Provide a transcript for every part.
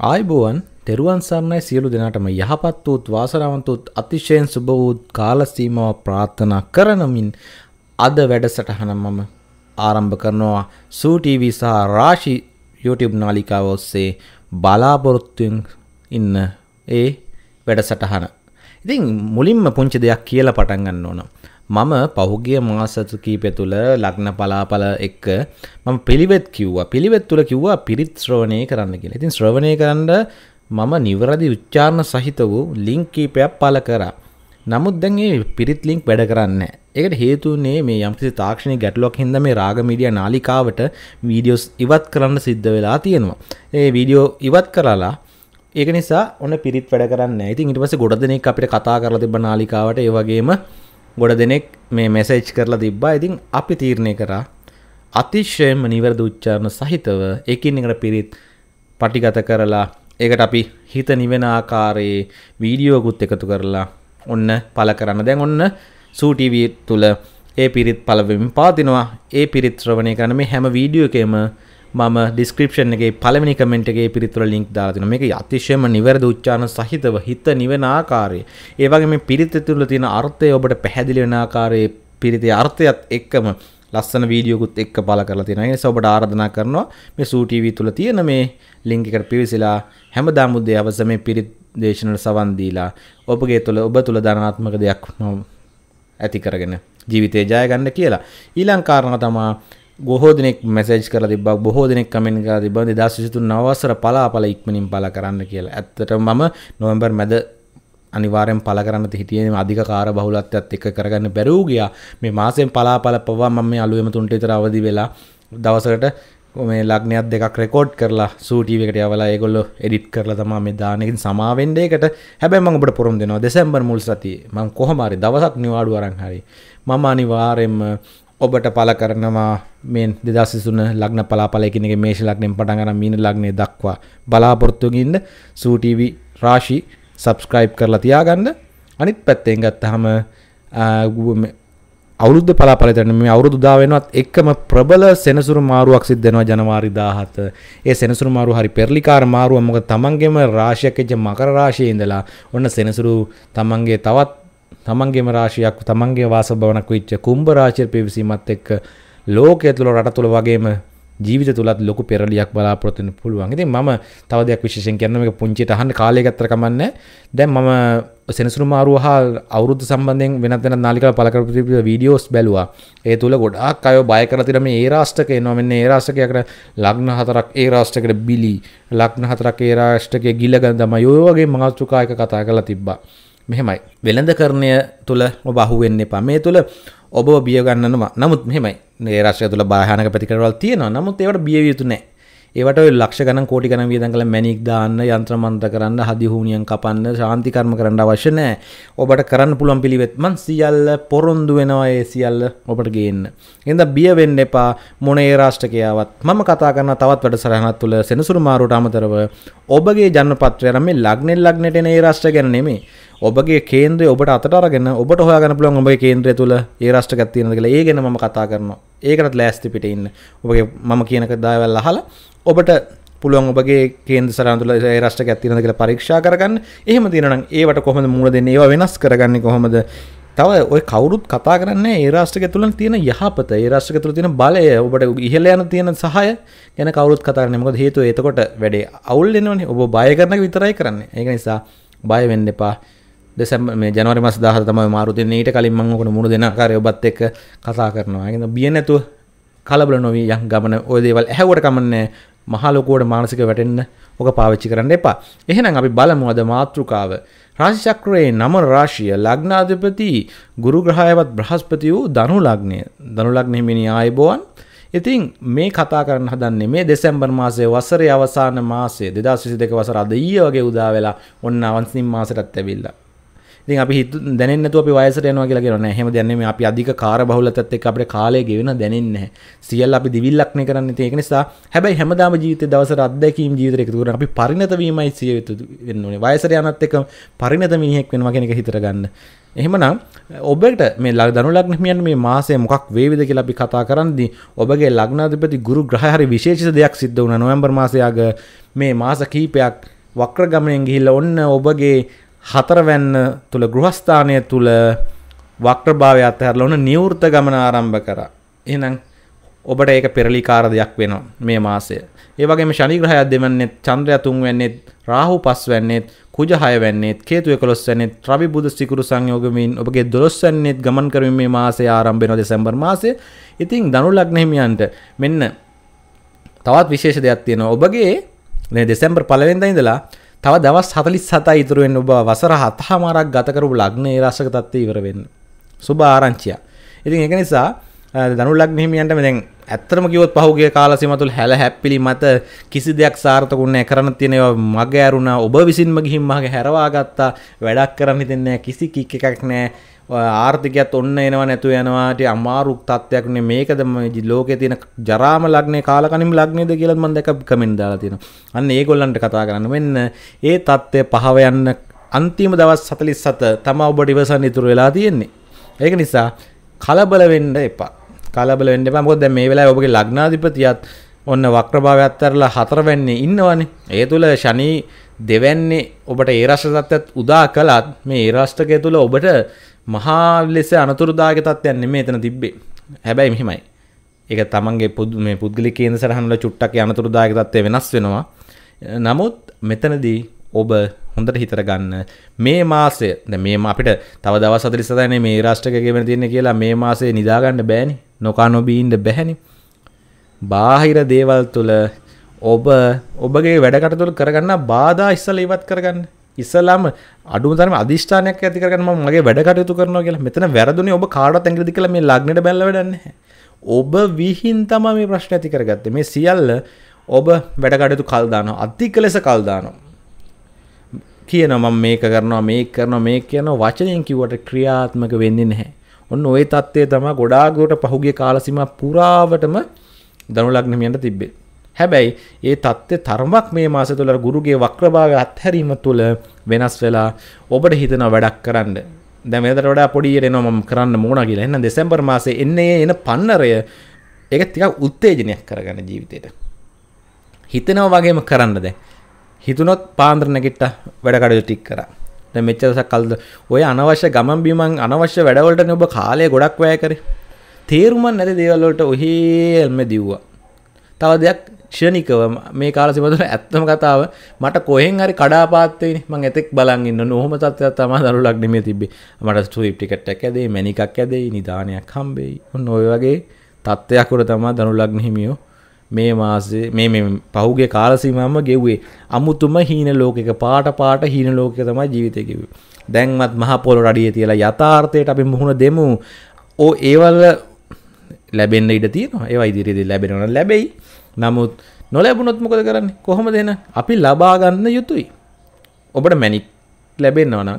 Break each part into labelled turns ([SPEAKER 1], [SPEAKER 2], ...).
[SPEAKER 1] ආයිබෝවන් තෙරුවන් සරණයි සියලු දෙනාටම යහපත් වූත් වාසනාවන්තුත් අතිශයෙන් සුබ වූත් කාලසීමාව ප්‍රාර්ථනා කරනමින් අද වැඩසටහන මම ආරම්භ කරනවා සූටීවී සහ රාශි YouTube නාලිකාව ඔස්සේ බලාපොරොත්තුවෙන් ඉන්න ඒ වැඩසටහන. ඉතින් මුලින්ම පුංචි දෙයක් කියලා පටන් ගන්න ඕන. මම පහුගිය මාසතු කීපය තුළ ලග්න පලාපල එක්ක මම පිළිවෙත් කිව්වා පිළිවෙත් තුළ කිව්වා පිරිත් ශ්‍රවණය කරන්න කියලා ඉතින් ශ්‍රවණය කරන්න මම නිවරදි උච්චාරණ සහිත වූ ලිංක් කීපයක් පල කරා නමුත් දැන් ඒ පිරිත් ලිංක් වැඩ කරන්න ඒකට හේතුනේ මේ යම්කිසි තාක්ෂණික ගැටලුවක් හින්දා මේ රාග මීඩියා නාලිකාවට වීඩියෝස් ඉවත් කරන්න සිද්ධ වෙලා තියෙනවා ඒ වීඩියෝ ඉවත් කරලා ඒක නිසා ඔන්න පිරිත් වැඩ කරන්න ඉතින් ඊට පස්සේ ගොඩ දෙනෙක් අපිට කතා කරලා තිබ්බ නාලිකාවට ඒ වගේම ගොඩ දෙනෙක් මේ මෙසේජ් කරලා තිබ්බා ඉතින් අපි තීරණය කරා අතිශයම නිවැරදි උච්චාරණ සහිතව එකින් එකට පිරිත් පටිගත කරලා ඒකට අපි හිත නිවෙන ආකාරයේ වීඩියෝකුත් එකතු කරලා ඔන්න පළ කරන්න දැන් ඔන්න සූටීව තුළ ඒ පිරිත් පලවෙමින් පාතිනවා ඒ පිරිත් ශ්‍රවණය කරන මේ හැම වීඩියෝ එකම මම ඩිස්ක්‍රපෂන්ගේ පලමනි කමෙන්ටගේ පිරිතුර ලින්ක් දාතින මේක අතිශයම නිවැරද උච්චාන සහිතව හිත නිවෙන ආකාරය ඒවගේ මේ පිරිත තුළ තියෙන අර්ථය ඔබට පැහැදිලි වෙන ආකාරයේ පිරිතේ අර්ථයත් එක්කම ලස්සන වීඩියෝකුත් එක්ක බල කරලා තියෙනවා. ඒ නිසා ඔබට ආරාධනා කරනවා මේ සූ ටීවී තුල තියෙන මේ ලින්ක් එකට පිවිසලා හැමදාම උදේ අවස මේ පිරිත් දේශනවල සවන් දීලා ඔබගේ තුල ඔබ තුල ධනාත්මක දෙයක් ඇති කරගෙන ජීවිතේ ජය ගන්න කියලා. ඊළඟ කාරණා තමයි ගොහෝ දෙනෙක් මැසේජ් කර තිබක් බොහෝ දෙනෙක් කමෙන් කර තිබඳ දසිසිතු නවසර පලාපල ඉක්මනින් පල කරන්න කියලා ඇත්තට මම නොවම්බර් මැද අනිවාරෙන් පල කරන්න හිටියෙන් අධික කාර බහුලත්වත් එක කරගන්න බැරූගයා මේ මාසෙන් පලාපල පවා මම අලුවම තුන්ට තර අවදි වෙලා දවසකට මේ ලක්නයක් දෙකක් රෙකෝඩ් කරලා සූටීවකට යවලා ඒගොල්ල එඩිට් කරලා තමා මේ දානකින් සමාවෙන්ඩේකට හැබැම ඔබට පුරම් දෙනවා දෙසැම්බර් මුල් සති මං කොහමරි දවසක් නිවාඩු අරං හරි මම අනිවාරෙන්ම ඔබට පල කරනවා මේ දෙදසිසුන ලග්න පලාපලයකිනක මේෂ ලක්නෙන් පටගන මීන ලග්නේ දක්වා බලාපොරත්තුගින්ද සූටව රාශි සබස්ක්‍රයිබ් කරලා තියාගන්න අනිත් පැත්තෙන් ගත්තහම අවුරුද්ධ පලාපලතන මේ අවුරුදු දාවෙනවත් එක්කම ප්‍රබල සෙනසුරු මාරුවක් සිද්ධනවා ජනවාරි 17. ඒ සෙනසුරු මාරුව හරි පෙරලිකාර මාරුවක්. මොකද තමන්ගේම රාශියක ඉච්ච මකර රාශියේ ඉඳලා ඔන්න සෙනසුරු තමන්ගේ තවත් තමන්ගේම රාශියක් තමන්ගේ වාසභවනක් වෙච්ච කුම්භ රාශිය පිවිසීමත් එක්ක ලෝකය තුළ රට තුළ වගේම ජීවිත තුලත් ලොකු පෙරලියක් බලාපොරොත්තු වෙන්න පුළුවන්. ඉතින් මම තව දෙයක් විශේෂයෙන් කියන්න මේක පුංචිට අහන්න කාලය ගතතර කමන්නේ. දැන් මම සෙනසුරු මාරුව හා අවුරුද්ද සම්බන්ධයෙන් වෙනත් වෙනත් නාලිකාව පළ කරපු වීඩියෝස් බැලුවා. ඒ තුල ගොඩාක් අය බය කරලා තියෙන මේ ඒ රාෂ්ටක එනවා මෙන්න ඒ රාෂ්ටකයකට ලග්න හතරක් ඒ රාෂ්ටකයට බිලි ලග්න හතරක් ඒ රාෂ්ටකයේ ගිලගෙන තමයි ඔය වගේ මාතෘකා එක කතා කරලා තිබ්බා. මෙහෙමයි වෙළඳ කරණය තුළ ඔබ අහුවෙන්න එපා මේ තුළ ඔබ බියගන්නවා නමුත් මෙහෙමයි මේ රශ්‍ය තුළ බාහනක ප්‍රතිකරවල් තියෙනවා නමුත් ඒවට බිය යුතු නැහැ ඒවට ලක්ෂ ගණන් කෝටි ගණන් වියදම් කරලා මැණික් දාන්න යන්ත්‍ර මන්ත්‍ර කරන්න හදිහුණියන් කපන්න ශාන්ති කර්ම කරන්න අවශ්‍ය නැහැ ඔබට කරන්න පුළුවන් පිළිවෙත් මං සියල්ල පොරොන්දු වෙනවා ඒ සියල්ල ඔබට ගේන්න එහෙනම් බිය වෙන්න එපා මොනේ රාෂ්ට්‍රකයාවත් මම කතා කරන තවත් වැඩසටහනක් තුළ සෙනසුරු මාරුවට අමතරව ඔබගේ ජන්මපත්‍රය නම් මේ ලග්නෙන් ලග්නට එන ඒ රාෂ්ට්‍ර ගැන නෙමෙයි ඔබගේ කේන්ද්‍රය ඔබට අතරගෙන ඔබට හොයාගන්න පුළුවන් ඔබගේ කේන්ද්‍රය තුල ඒ රාෂ්ට්‍රයක් තියෙනද කියලා ඒ ගැන මම කතා කරනවා. ඒකටත් ලෑස්ති පිට ඉන්න. ඔබගේ මම කියනක දායවල් අහලා ඔබට පුළුවන් ඔබගේ කේන්ද්‍ර සටහන් තුල ඒ රාෂ්ට්‍රයක් තියෙනද කියලා පරීක්ෂා කරගන්න. එහෙම තියෙනවා නම් ඒවට කොහොමද මූල දෙන්නේ? ඒවා වෙනස් කරගන්නේ කොහොමද? තව ඔය කවුරුත් කතා කරන්නේ ඒ රාෂ්ට්‍රක තුල තියෙන යහපත ඒ රාෂ්ට්‍රක තුල තියෙන බලය ඔබට ඉහළ යන තියෙන සහාය ගැන කවුරුත් කතා කරන්නේ මොකද හේතුව එතකොට වැඩේ අවුල් වෙනවනේ ඔබ බය කරන එක විතරයි කරන්නේ ඒක නිසා බය වෙන්න එපා දෙසැම් ජනරි මස් දහ තම මාරුතිය ඊට කලින් මංකට මුණු දෙනකාර ඔබත් එක් කතා කරනවා ගෙන බිය නැතුව කලබල නොවී යන් ගමන ඔය දේවල් ඇහවට කමන්නේ මහලොකෝට මානසික වැටෙන්න ඕක පාවිච්චි කරන්න එපා එහෙනම් අපි බලමුවද මාතෘකාව රාශිචක්‍රයේ නම රාශිය ලග්නාධිපති ගුරුග්‍රහයවත් බ්‍රහස්පති වූ දනු ලග්නය දනු ලග්නෙමිනි ආයබෝවන් ඉතින් මේ කතා කරන්න හදන්නේ මේ දෙසැම්බර් මාසයේ වසරේ අවසාන මාසයේ 2022 වසර අද ඊයේ වගේ උදා වෙලා ඔන්න අවන්සින් මාසෙටත් ඇවිල්ලා ඉතින් අපි දැනෙන්නේ නැතුව අපි වයසට යනවා කියලා කියනවා නෑ. එහෙම දැනෙන්නේ මේ අපි අධික කාර්ය බහුලත්වයත් එක්ක අපේ කාලය ගෙවෙන දැනෙන්නේ නැහැ. සියල්ල අපි දිවිල්ලක් නේ කරන්නේ. ඉතින් ඒක නිසා හැබැයි හැමදාම ජීවිතේ දවසට අත්දැකීම් ජීවිතේ එකතු කරන අපි පරිණත වීමයි සිය යුතු වෙන්න ඕනේ. වයසට යනත් එක්ක පරිණත මිනිහෙක් වෙනවා කියන එක හිතර ගන්න. එහෙමනම් ඔබට මේ ධනු ලග්නමියන් මේ මාසයේ මොකක් වේවිද කියලා අපි කතා කරද්දී ඔබගේ ලග්නාධිපති ගුරු ග්‍රහය හරි විශේෂ දෙයක් සිද්ධ වුණා නොවැම්බර් මාසයේ මේ මාස කිහිපයක් වක්‍ර ගමනෙන් ගිහිල්ලා ඔන්න ඔබගේ හතරවැන්න තුල ගෘහස්ථානය තුල වක්‍රභාවය අත්හැරලා උන නිවෘත ගමන ආරම්භ කරා. එහෙනම් ඔබට ඒක පෙරලිකාර දෙයක් වෙනවා මේ මාසය. ඒ වගේම ශනි ග්‍රහය දෙවන්නේත් චන්ද්‍රය තුන්වැන්නේත් රාහු පස්වැන්නේත් කුජ හයවැන්නේත් කේතු 11 වැන්නේත් රවි බුධ සිකුරු සංයෝගමින් ඔබගේ 12 වැන්නේත් ගමන් කරමින් මේ මාසය ආරම්භ වෙනවා දෙසැම්බර් මාසය. ඉතින් ධනු ලග්න හිමියන්ට මෙන්න තවත් විශේෂ දෙයක් තියෙනවා. ඔබගේ මේ දෙසැම්බර් 1 වෙනිදා ඉඳලා තව දවස් 47 ඉතුරු වෙන්න ඔබ වසර 7මාරක් ගත කරපු ලග්න ඒ රාශික තත්ත්වය ඉවර වෙන්න. සුබ ආරංචිය. ඉතින් ඒක නිසා දනු ලග්න හිමියන්ට මේ දැන් ඇත්තම කිව්වොත් පහුගිය කාල සීමා තුළ හැල හැප්පිලි මත කිසි දෙයක් සාර්ථකුන්නේ කරන්න තියෙන ඒවා මග ඇරුණා ඔබ විසින්ම ගිහින් මගේ හැරවා ගත්තා වැඩක් කරන්න හිතෙන්නේ නැහැ කිසි කික් එකක් නැහැ ආර්ථිකයත් ඔන්න එනවා නැතු යනවාට අමාරුක් තත්ත්වයක්නේ මේකද ලෝකේ තියෙන ජරාම ලග්නේ කාලකණිම ලග්නේද කියලා මම දැක කමෙන්ට් දාලා තියෙනවා. අන්න ඒගොල්ලන්ට කතා කරන්න මෙන්න ඒ தත්ත්වය පහව යන්න අන්තිම දවස් 47 තමයි ඔබට ඉවසන්න ඉතුරු වෙලා තියෙන්නේ. ඒක නිසා කලබල වෙන්න එපා. කලබල වෙන්න එපා. මොකද දැන් මේ වෙලාවේ ඔබගේ ලග්නාධිපතියත් ඔන්න වක්‍රභාවයත් අරලා හතරවැන්නේ ඉන්නවනේ. ඒ තුල ශනි දෙවැන්නේ ඔබට ඒ රාශිය තත්ත්වයක් උදා කළත් මේ ඒ රාශිතකය තුල ඔබට මහා ලෙස අනතුරදාග තත්ත්වයන් නෙමේ එතන තිබ්බේ. හැබැයි මෙහිමයි. ඒක තමන්ගේ පුදු මේ පුද්ගලික කේන්ද්‍ර සටහන් වල චුට්ටක් අනතුරුදායක තත්ත්වය වෙනස් වෙනවා. නමුත් මෙතනදී ඔබ හොඳට හිතර ගන්න මේ මාසය දැන් මේ අපිට තව දවස් 47නේ මේ රාෂ්ට්‍රක ගෙවෙන තියෙන්නේ කියලා මේ මාසේ නිදා ගන්න බෑනේ. නොකා නොබී ඉන්න බෑනේ. බාහිර දේවල් තුල ඔබ ඔබගේ වැඩ කටයුතු කරගන්න බාධා ඉස්සලා ඉවත් කරගන්න. ඉස්සලාම අඩුතරම අධිෂ්ඨානයක් ඇති කරගන්න මම මගේ වැඩ කටයුතු කරනවා කියලා. මෙතන වැරදුනේ ඔබ කාටවත් ඇඟිලි දික්කලා මේ ලග්නෙට බැලලා වැඩක් නැහැ. ඔබ විහිං තමයි මේ ප්‍රශ්න ඇති කරගත්තේ. මේ සියල්ල ඔබ වැඩ කටයුතු කල් දානවා. අධික ලෙස කල් දානවා. කියනවා මම මේක කරනවා මේක කරනවා මේක කියනවා වචනයෙන් කිව්වට ක්‍රියාත්මක වෙන්නේ නැහැ. ඔන්න ওই தත්ත්වය තමයි ගොඩාක් දුරට පහුගිය කාල සීමා පුරාවටම ධනු ලග්නමියන්ට තිබෙන්නේ. හැබැයි ඒ தත්ත්වය තරමක් මේ මාස තුළ ගුරුගේ වක්‍රභාවය අත්හැරීම තුළ වෙනස් වෙලා ඔබට හිතන වැඩක් කරන්න. දැන් මෙතනට වඩා පොඩි එනවා මම කරන්න ඕන කියලා. එහෙනම් දෙසැම්බර් මාසේ එන්නේ එන පන්නරය ඒක ටිකක් උත්තේජනයක් කරගන්න ජීවිතේට. හිතනවා වගේම කරන්න දැන්. හිතුනොත් පාන්දර නැගිට වැඩ කඩයුතු ටික කරා. දැන් මෙච්චර දවසක් කල්ද ඔය අනවශ්‍ය ගමන් බිමන් අනවශ්‍ය වැඩවලටනේ ඔබ කාලය ගොඩක් වැය කරේ. තේරුමක් නැති දේවල් වලට ඔහේ මේ දිව්වා. තව දෙයක් ක්ෂණිකව මේ කාලසිබඳන ඇත්තම කතාව මට කොහෙන් හරි කඩාපාත්තවෙන මං ඇතෙක් බලන්න නොහොම තත්වයක් තම දරු ලක්නමේ තිබේ මට ස්ට්‍රීප්ටිකට්ටක් ඇදේ මැනිකක් ඇදේ නිධානයක් හම්බෙයි නොය වගේ තත්ත්වයක්කුර තමා දනු ලග්නහිමියෝ මේ මාසේ මේ මේ පහුගේ කාලසීමම ගෙව්වේ අමුතුම හීන ලෝකක පාට පාට හීන ලෝකක තමයි ජීවිතය කිව් දැන්වත් මහපොල රඩිය තියලා යථාර්ථයට අපි මුහුණ දෙමු ඕ ඒවල්ල ලැබෙන්න්න ඉඩ තියෙනවා ඒවා ඉදිරිදි ලැබෙනවන ලැබෙයි නමුත් නොලැබුණොත් මොකද කරන්න කොහොම දෙන අපි ලබාගන්න යුතුයි ඔබට මැනික් ලැබෙන්න්නවනම්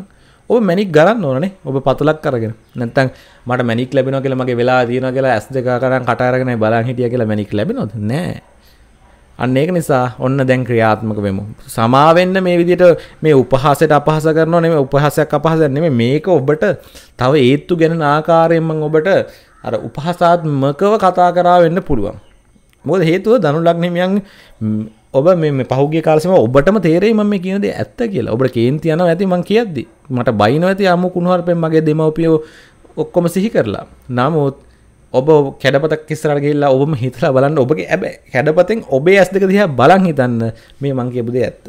[SPEAKER 1] ඔබ මැනික් ගන්න ඕනේ ඔබ පතුලක් කරගෙන නැත්තන් මට මැනික් ලැබෙන කියල මගේ වෙලා දීන කියලා ඇස් දෙක කරන් කටාරගෙන බලා හිටිය කියලා මැනික් ලැබෙනොත් නෑ අන්න ඒක නිසා ඔන්න දැන් ක්‍රියාත්මක වෙමු සමාවෙන්න මේ විදිහට මේ උපහාසයට අපහස කරනවා නෙමෙයි උපහාසයක් අපහස නෙමෙයි මේක ඔබට තව ඒත්තු ගැන ආකාරයෙන්ම ඔබට අර උපහාසාත්මකව කතා කරා වෙන්න පුළුවන් මොද හේතුව දනු ලක්නමියන් ඔබ මේ පහුගේ කාලසම ඔබටම තේරේ ම මේ කියනද ඇත්ත කියලා ඔබට කේන්තියන ඇති මං කියද්දි මට බයින ඇති අම කුණුවර්පෙන් මගේ දෙමවපියෝ ඔක්කොම සිහි කරලා නමුත් ඔබ කැඩපතක් කිස්සරගේල්ලා ඔබම හිතලා බලන්න ඔබගේ ඇබ කැඩපතෙන් ඔබේ ඇස් දෙක දිහා බලන් හිතන්න මේ මංකෙබුදේ ඇත්ත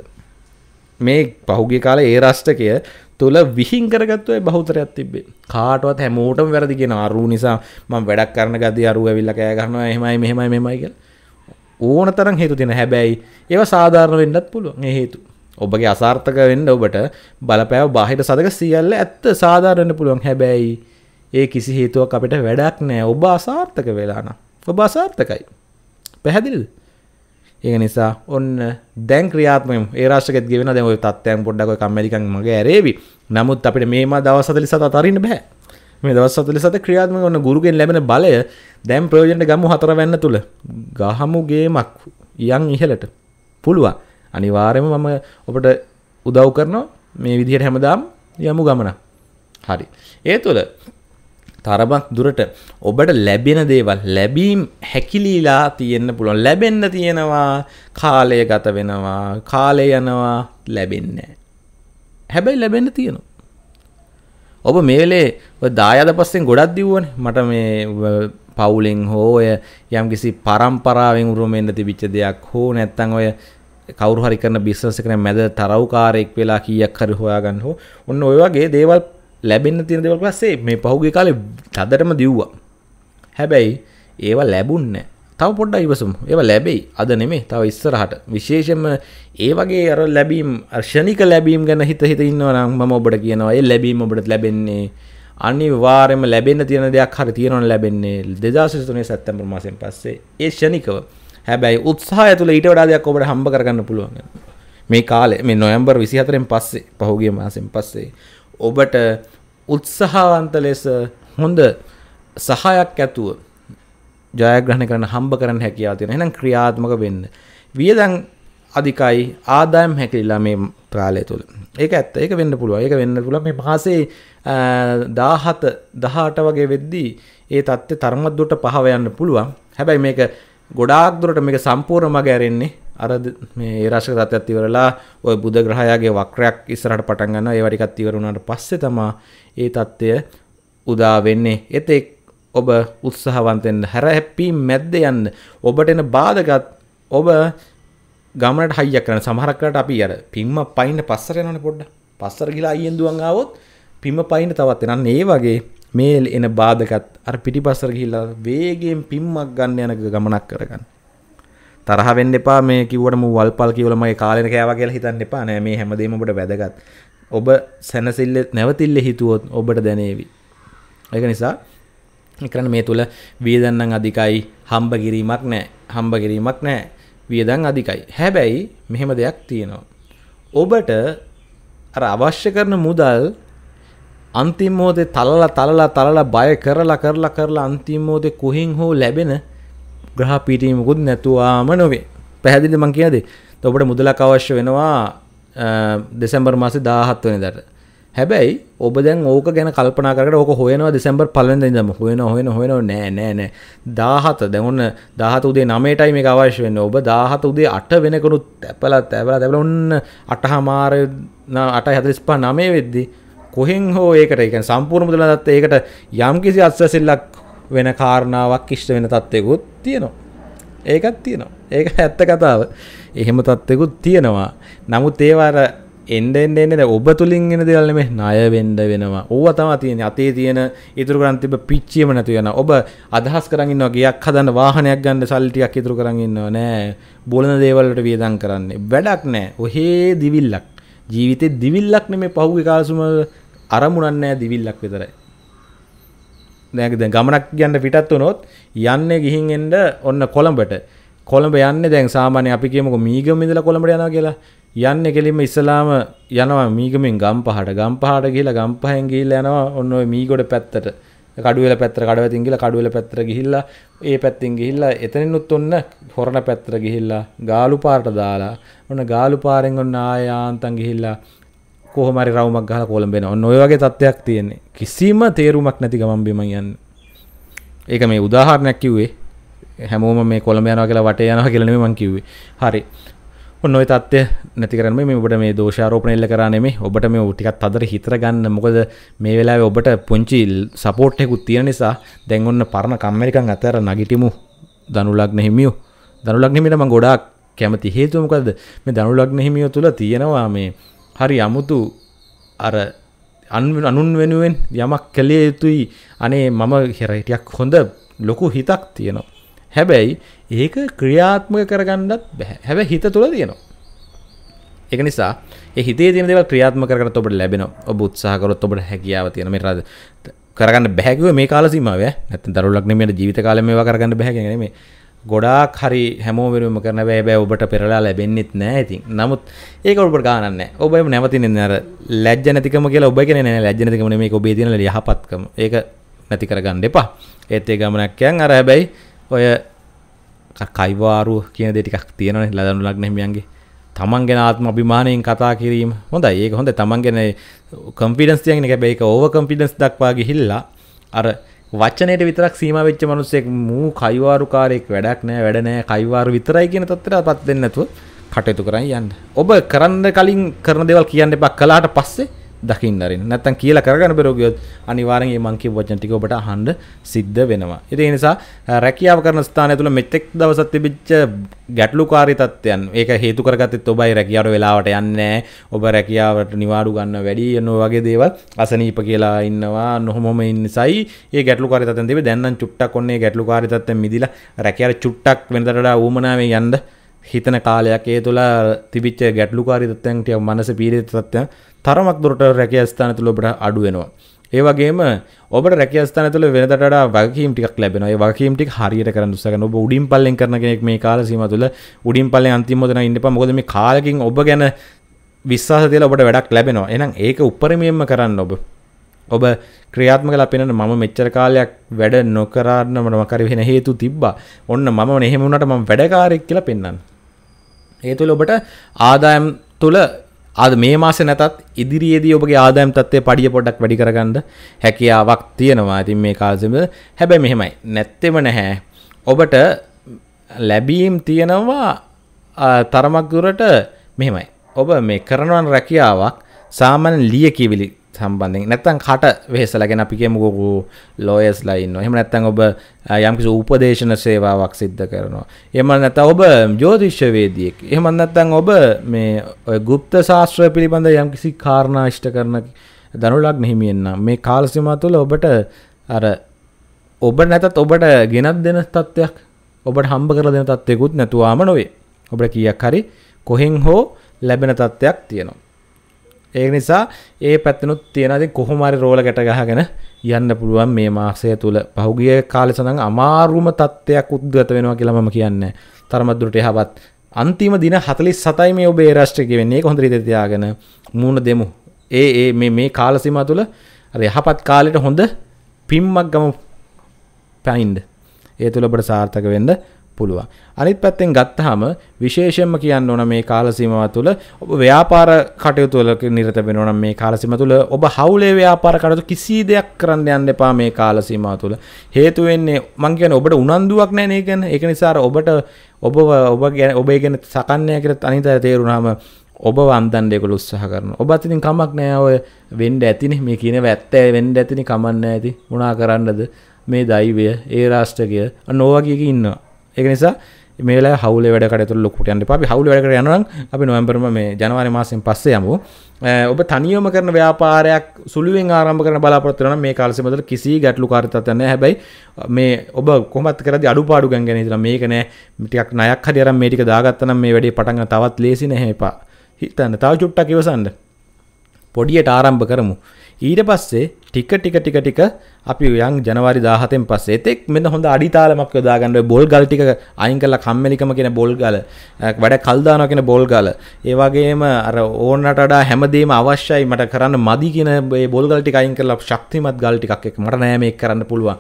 [SPEAKER 1] මේ පහුගේ කාල ඒ රාෂ්ටකය තුළ විහින් කරගත්තුවයි බහුතරයක් තිබේ කාටවත් හැමෝටම වැරදිගෙන අරු නිසා මං වැඩක් කරන ගද අරු ඇවිල්ල කෑගන්නවා එහෙමයි මෙහෙමයි මෙමයිකල් ඕන තරම් හේතු තියෙන හැබැයි ඒව සාධාරණ වෙන්නත් පුළුවන් ඒ හේතු. ඔබගේ අසාර්ථක වෙන්න ඔබට බලපෑව බාහිර සදක සියල්ල ඇත්ත සාධාරණ වෙන්න පුළුවන්. හැබැයි ඒ කිසි හේතුවක් අපිට වැඩක් නෑ. ඔබ අසාර්ථක වෙලා නම්. ඔබ අසාර්ථකයි. පැහැදිලිද? ඒක නිසා ඔන්න දැන් ක්‍රියාත්මකම ඒ රාශියකෙත් ගෙවෙන දැන් ওই තත්ත්වයන් පොඩ්ඩක් ඔය කම්මැලිකම් මගේ ඇරේවි. නමුත් අපිට මේ මා දවස් 47 අතරින්න බෑ. මේ දවස් සතල සත ක්‍රියාත්ම ඔන්න ගුරුගෙන් ලැබෙන බලය දැම් ප්‍රයෝජනට ගමු හතර වැන්න තුළ ගහමුගේමක් යන් ඉහලට පුළුවන් අනිවාර්යම මම ඔබට උදව් කරනවා මේ විදිහට හැමදාම් යමු ගමන හරි ඒ තුළ තරමක් දුරට ඔබට ලැබෙන දේවල් ලැබීම් හැකිලීලා තියෙන්න පුළුවන් ලැබෙන්න තියෙනවා කාලය ගත වෙනවා කාලය යනවා ලැබෙන්නේ හැබැයි ලැබෙන්න තියෙනවා ඔබ මේලේ දායාද පස්සෙන් ගොඩක් දිව්වනේ මට මේ පවුලෙන් හෝ ඔය යම්කිසි පරම්පරාවෙන් උරුම වෙන්න තිබිච්ච දෙයක් හෝ නැත්නම් ඔය කවුරු හරි කරන බිස්නස් එකේ මැද තරවකාරයෙක් වෙලා කීයක් හරි හොයාගන්න හෝ ඔන්න ඔය වගේ දේවල් ලැබෙන්න තියෙන දේවල් පස්සේ මේ පහුගිය කාලේ තදටම දිව්වා. හැබැයි ඒවා ලැබුන්නේ නැහැ. තව පොඩ්ඩ ඉවසුම් ඒව ලැබෙයි අද නෙමේ තව ඉස්සරහට විශේෂම ඒ වගේ අර ලැබීම් අර්ශනික ලැබීම් ගැන හිත හිත ඉන්නවනම් මම ඔබට කියනවා ඒ ලැබීම ඔබට ලැබෙන්නේ අනිවාර්යයෙන්ම ලැබෙන්න තියෙන දෙයක් හරි තියෙනවනේ ලැබෙන්නේ 2023 සැප්තැම්බර් මාසෙන් පස්සේ ඒ ෂණිකව හැබැයි උත්සාහය තුළ ඊට වඩා දෙයක් ඔබට හම්බ කරගන්න පුළුවන් මේ කාලේ මේ නොවැම්බර් 24න් පස්සේ පහුගිය මාසෙන් පස්සේ ඔබට උත්සාහවන්ත ලෙස හොඳ සහයක් ඇතුව ජයග්‍රහණය කරන්න හම්බ කරන්න හැකියාව තියෙනවා. එහෙනම් ක්‍රියාත්මක වෙන්න. වියදම් අධිකයි ආදායම් හැකිලිලා මේ කාලය තුළ ඒක ඇත්ත ඒක වෙන්න පුළුව ඒක වෙන්න පුළ මේ පහසේ දාහත දහට වගේ වෙද්දී ඒ තත්ත්ව තර්මත්දුට පහව යන්න පුළුවන් හැබැයි මේක ගොඩාක් දුරට මේක සම්පූර්ණ මග ඇරෙන්නේ අර මේ ඒරාශක තත්ත්වයක් ඉවරලා ওই බුධ ග්‍රහයාගේ වක්‍රයක් ඉස්සරහට පටන් ගන්නවා ඒ වටිකත් ඉවර වුණාට පස්සේ තමයි ඒ தත්ත්වය උදා වෙන්නේ ඒත් ඔබ උත්සාහවන්තෙන් හැර හැප්පී මැද්ද යන්න ඔබට එන බාධකත් ඔබ ගමනට හයිය කරන සමහරක්කට අපි අර පිම්ම පයින්න පස්සර යනවනේ පොඩ්ඩක් පස්සර ගිලා අයියෙන් දුවන් ආවොත් පිම්ම පයින්න තවත් එනන්නේ ඒ වගේ මේ එන බාධකත් අර පිටිපස්සර ගිහිල්ලා වේගයෙන් පිම්මක් ගන්න යන ගමනක් කරගන්න. තරහ වෙන්න එපා මේ කිව්වට මම වල්පල් කියවල මගේ කාලෙන කෑවා කියලා හිතන්න එපා නෑ මේ හැමදේම ඔබට වැදගත්. ඔබ සැනසille නැවතිල්ල හිතුවොත් ඔබට දැනේවි. ඒක නිසා කරන මේ තුළ වියදන්නන් අධිකයි හම්බ කිරීමක් නෑ හම්බ කිරීමක් නෑ වියදන් අධිකයි හැබැයි මෙහෙම දෙයක් තියෙනවා. ඔබට අර අවශ්‍ය කරන මුදල් අන්තිමෝදේ තලලා තලලා තලලා බය කරලා කරලා කරලා අන්තිමෝදේ කොහෙන් හෝ ලැබෙන ග්‍රහ පීටීමකුත් නැතුවාම නොවේ. පැහැදිලිද මං කියනද? ඔබට මුදලක් අවශ්‍ය වෙනවා දෙසැම්බර් මාසේ 17 වෙනිදාට. හැබැයි ඔබ දැන් ඕක ගැන කල්පනාකට ඕක හොයනවා දෙසැම්බර් පලෙන්ද දම හොයන හොෙන හොෙන නෑ නෑනෑ දාහත දැවන්න දාහත උදේ නමේටයි මේ අවශ්‍ය වෙන්න ඔබ දාහත උදේ අට වෙනකනුත් තැපලත් ඇවල දැබල ඔන්න අටහමාර අට හැදරිස්පා නමේ වෙද්දි කොහෙන් හෝ ඒකට එක සම්පූර්ණ මුදල දත්ත ඒකට යම් කිසි අත්සසිල්ලක් වෙන කාරණාවක් කිෂ්ට වෙන තත්වයකුත් තියෙනවා ඒකත් තියෙනවා ඒක ඇත්ත කතාව එහෙම තත්ත්ෙකුත් තියෙනවා නමුත් ඒවාර එන්ඩෙන් එන්න ඔබ තුලින් එෙන දෙවල්න මේ ණයවෙන්ඩ වෙනවා ඕව තම තියෙන අතේ තියෙන ඉතුරු කරන් තිබ පිච්චියම නැති වෙන ඔබ අදහස් කරන්නවා ගයක් හදන්න වාහනයක් ගන්න සල්ටියක් ඉතුරු කරන්නවා නෑ බොලන දේවල්ට වියදන් කරන්නේ වැඩක් නෑ ඔහේ දිවිල්ලක් ජීවිතේ දිවිල්ලක් නෙමේ පහුගේ කාලසුම අරමුණක් නෑ දිවිල්ලක් විතරයි. දැන් දැන් ගමනක් යන්න පිටත් වුණොත් යන්නේ ගිහින් එන්න ඔන්න කොළඹට. කොළඹ යන්නේ දැන් සාමාන්‍ය අපි කියමුකෝ මීගම ඉඳලා කොළඹට යනවා කියලා. යන්න කෙලින්ම ඉස්සලාම යනවා මීගමෙන් ගම් පහට ගම් පහට ගිහිලා ගම් පහෙන් ගිහිල්ලා යනවා ඔන්න ඔය මීගොඩ පැත්තට කඩුවල පැත්තට කඩවතින් ගිහිල්ලා කඩුවල පැත්තට ගිහිල්ලා ඒ පැත්තෙන් ගිහිල්ලා එතනිනුත් ඔන්න හොරණ පැත්තට ගිහිල්ලා ගාලු පාරට දාලා ඔන්න ගාලු පාරෙන් ඔන්න ආය ආන්තන් ගිහිල්ලා කොහොම හරි රවුමක් ගහලා කොළඹ එන ඔන්න ඔය වගේ තත්ත්වයක් තියෙන්නේ කිසිම තේරුමක් නැති ගමන් බිමන් යන්නේ ඒක මේ උදාහරණයක් කිව්වේ හැමෝම මේ කොළඹ යනවා කියලා වටේ යනවා කියලා නෙමෙයි මං කිව්වේ හරි ඔන්නොයි තත්ය නැතිකරම මේ ඔබට මේ දෝෂාරෝපන එල්ල කරන්නේ මේ ඔබට මේ ටිකත් අදර හිතර ගන්න මොකද මේ වෙලාවේ ඔබට පුංචි සපෝට් එකකුත් තියෙන නිසා දැන් ඔන්න පරණ කම්මැලිකම් අතර නැගිටිමු දනුලග්න හිමියෝ දනුලග්න හිමියට මම ගොඩාක් කැමති හේතුව මොකද්ද මේ දනුලග්න හිමියෝ තුල තියෙනවා මේ හරි අමුතු අර අනුන් වෙනුවෙන් යමක් කළේ යුතුයි අනේ මම හිරටියක් හොඳ ලොකු හිතක් තියෙනවා හැබැයි ඒක ක්‍රියාත්මක කරගන්නත් බැහැ. හැබැයි හිත තුල තියෙනවා. ඒක නිසා ඒ හිතේ තියෙන දේවල් ක්‍රියාත්මක කරගන්නත් ඔබට ලැබෙනවා. ඔබ උත්සාහ කරොත් ඔබට හැකියාව තියෙන මේ රද කරගන්න බැහැ කිව්වේ මේ කාල සීමාව ඈ. නැත්නම් දරුවලක් නෙමෙයි ජීවිත කාලෙම මේවා කරගන්න බැහැ කියන නෙමෙයි. ගොඩාක් හරි හැමෝම වෙනුවම කරන බෑ බෑ ඔබට පෙරලා ලැබෙන්නෙත් නෑ ඉතින්. නමුත් ඒක ඔබට ගානක් නෑ. ඔබම නැවතින්නේ අර ලැජ්ජ නැතිකම කියලා ඔබ කියන්නේ නෑ. ලැජ්ජ නැතිකම නෙමෙයි ඔබේ තියෙන යහපත්කම. ඒක නැති කරගන්න එපා. ඒත් ඒ ගමනක් යන් අර හැබැයි ඔය කයිවාරුව කියන දෙටිකක් තියෙනන ලදනු ලක්න හිමියන්ගේ තමන්ගෙන ආත්ම අභිමානයෙන් කතා කිරීම හොඳ ඒක හොඳ තමන්ගෙන කම්පිඩස් තියන එක බැයික ඕව කම්පිඩස් දක්වා ගිහිල්ලා අර වචනයට විතරක් සීම වෙච්ච මනුස්සෙක් මූ කයිවාරුකාරයෙක් වැඩක් නෑ වැඩනෑ කයිවාරු විතරයි කියන තත්තර පත් දෙන්නතුව කටයුතු කරන්න යන්න ඔබ කරන්න කලින් කරන දෙවල් කියන්න එපක් කලාට පස්සේ දකින්නරින් නැත්තම් කියලා කරගන්න බැරුව ගියොත් අනිවාර්යෙන් මේ මං කියපු වචන ටික ඔබට අහන්න සිද්ධ වෙනවා. ඉතින් ඒ නිසා රැකියාව කරන ස්ථානය තුළ මෙතෙක් දවසක් තිබිච්ච ගැටලුකාරී තත්ත්වයන් ඒක හේතු කරගත්තෙත් ඔබයි රැකියාවට වෙලාවට යන්නේ ඔබ රැකියාවට නිවාඩු ගන්න වැඩි යන වගේ දේවල් අසනීප කියලා ඉන්නවා නොහොමම ඉන්නසයි ඒ ගැටලුකාරී තත්ත්වෙන් තිබේ දැන් නම් චුට්ටක් ඔන්නේ ගැටලුකාරී තත්ත්වෙන් මිදිලා රැකියාවට චුට්ටක් වෙනතට වඩා ඌමනාවෙන් යන්න හිතන කාලයක් ඒ තුළ තිබිච්ච ගැටලුකාරිතත්තැන්ටිය මනස පීරිතත්ය තරමක් දුරට රැකිය ස්ථාන තුළ ඔබට අඩුවෙනවා. ඒවගේම ඔබට රැකස්ථාන තුළ වෙනට වගේීම ටික් ලැබෙන වගේීමටි හරියට කරන්න සක ඔබ උඩින් පල්ලෙන් කරනෙක් මේ කාල සීම තුළ උඩින් පල්ලෙන් අන්තිමොදන ඉන්න පමොද මේ කාලකින් ඔබ ගැන විශ්වාස තියල ඔබට වැඩක් ලැබෙනවා එනම් ඒක උපරමියම කරන්න ඔබ ඔබ ක්‍රියාත්ම කලා පෙනට මම මෙච්චර කාලයක් වැඩ නොකරන්න මනමකරි වෙන හේතු තිබ්බා ඔන්න මම එහෙමුණට ම වැඩකාරෙක් කියලා පෙන්න්න ඒ තුළ ඔබට ආදායම් තුළ අද මේ මාස නැතත් ඉදිරියේදී ඔබගේ ආදායම් තත්ත්වය පඩිය පොඩක් වැඩි කරගන්න හැකියාවක් තියෙනවා. ඉතින් මේ කාලෙම හැබැයි මෙහෙමයි. නැත්තෙම නැහැ. ඔබට ලැබීම් තියෙනවා තරමක් දුරට මෙහෙමයි. ඔබ මේ කරනවන රැකියාවක් සාමාන්‍ය ලියකියවිලි සම්බන්ධෙන් නැත්තම් කට වෙහෙසලා ගැන අපි කියමුකෝ ලෝයර්ස්ලා ඉන්නවා. එහෙම නැත්තම් ඔබ යම්කිසි උපදේශන සේවාවක් සිද්ධ කරනවා. එහෙම නැත්තම් ඔබ ජ්‍යොතිෂ්‍යවේදියෙක්. එහෙම නැත්තම් ඔබ මේ ඔය গুপ্ত ශාස්ත්‍රය පිළිබඳ යම්කිසි කාරණා ඉෂ්ට කරන දනුලක් මෙහිමියෙන්න. මේ කාල සීමාව තුළ ඔබට අර ඔබ නැතත් ඔබට ගෙනත් දෙන තත්ත්වයක් ඔබට හම්බ කරලා දෙන තත්ත්වයකුත් නැතුවාම නොවේ. ඔබට කීයක් හරි කොහෙන් හෝ ලැබෙන තත්ත්වයක් තියෙනවා. ඒ නිසා ඒ පැත්තනුත් තියෙනති කොහොමරි රෝල ගැටගහගෙන යන්න පුළුවන් මේ මාක්සය තුළ පහුගිය කාලෙ සඳන් අමාරුම තත්ත්වයක් උද්ගත වෙනවා කියලමම කියන්න තරමදුරට එහබත් අන්තිම දින හතලි සතයි මේ ඔබේ රාෂ්ට්‍රික වෙන්නේ කොඳරි තියාගෙන මූුණ දෙමු ඒ ඒ මේ මේ කාලසිම තුළ යහපත් කාලෙට හොඳ පිම්මක් ගම පැයින්ඩ ඒ තුළ බට සාර්ථක වෙන්ඩ පුළුවන්. අනිත් පැත්තෙන් ගත්තාම විශේෂයෙන්ම කියන්න ඕන මේ කාලසීමාව තුළ ඔබ ව්‍යාපාර කටයුතු වල නිරත වෙනවා නම් මේ කාලසීමාව තුළ ඔබ හවුලේ ව්‍යාපාර කටයුතු කිසි දෙයක් කරන්න යන්න එපා මේ කාලසීමාව තුළ. හේතු වෙන්නේ මම කියන්නේ ඔබට උනන්දුවක් නැහැ නේ කියන්නේ. ඒක නිසා ඔබට ඔබ ඔබ ගැන ඔබේ ගැන සකන්නේ කියලා අනිත් අය තේරුණාම ඔබ වන්දන්ඩයකුල උත්සාහ කරන ඔබත් ඉතින් කමක් නෑ ඔය වෙන්ඩ ඇතින මේ කියන ඇත්තෑ වෙන්ඩ ඇතිනි කමන්න ඇති මුණා කරන්නද මේ දයිවය ඒ රාෂ්ටකය නොවගේ ඉන්නවා ඒක නිසා මේලා හවුල වැඩකට ලොකුටයන්න පි හවුල වැඩකට යනනම් අපි නොවම්පරම මේ ජනවාරි මාසෙන් පස්සේ යමු ඔබ තනියම කරන ව්‍යාපාරයක් සුළුවෙන් ආරම්භ කරන බලාපොරොත්තු වෙන මේ කාලෙ මතල කිසි ගැටලු කාරිතත් නැහැ හැබැයි මේ ඔබ කොහොමත් කරද්දී අඩුපාඩු ගන් ගැන ඉතලා මේක නෑ ටිකක් ණයක් හරි අරන් මේ ටික දාගත්තා නම් මේ වැඩේ පටන් ගන්න තවත් ලේසි නැහැ එපා හිතන්න තව චුට්ටක් ඉවසන්න පොඩියට ආරම්භ කරමු ඊට පස්සේ ටික ටික ටික ටික අපි යන් ජනවාරි 17න් පස්සේ එතෙක් මෙන්න හොඳ අඩිතාලමක් යොදා ගන්න ඔය බෝල් ගල් ටික අයින් කරලා කම්මැලිකම කියන බෝල් ගල වැඩ කල් දානවා කියන බෝල් ගල ඒ වගේම අර ඕනට වඩා හැමදේම අවශ්‍යයි මට කරන්න මදි කියන මේ බෝල් ගල් ටික අයින් කරලා ශක්තිමත් ගල් ටිකක් එක මට නෑ මේක කරන්න පුළුවන්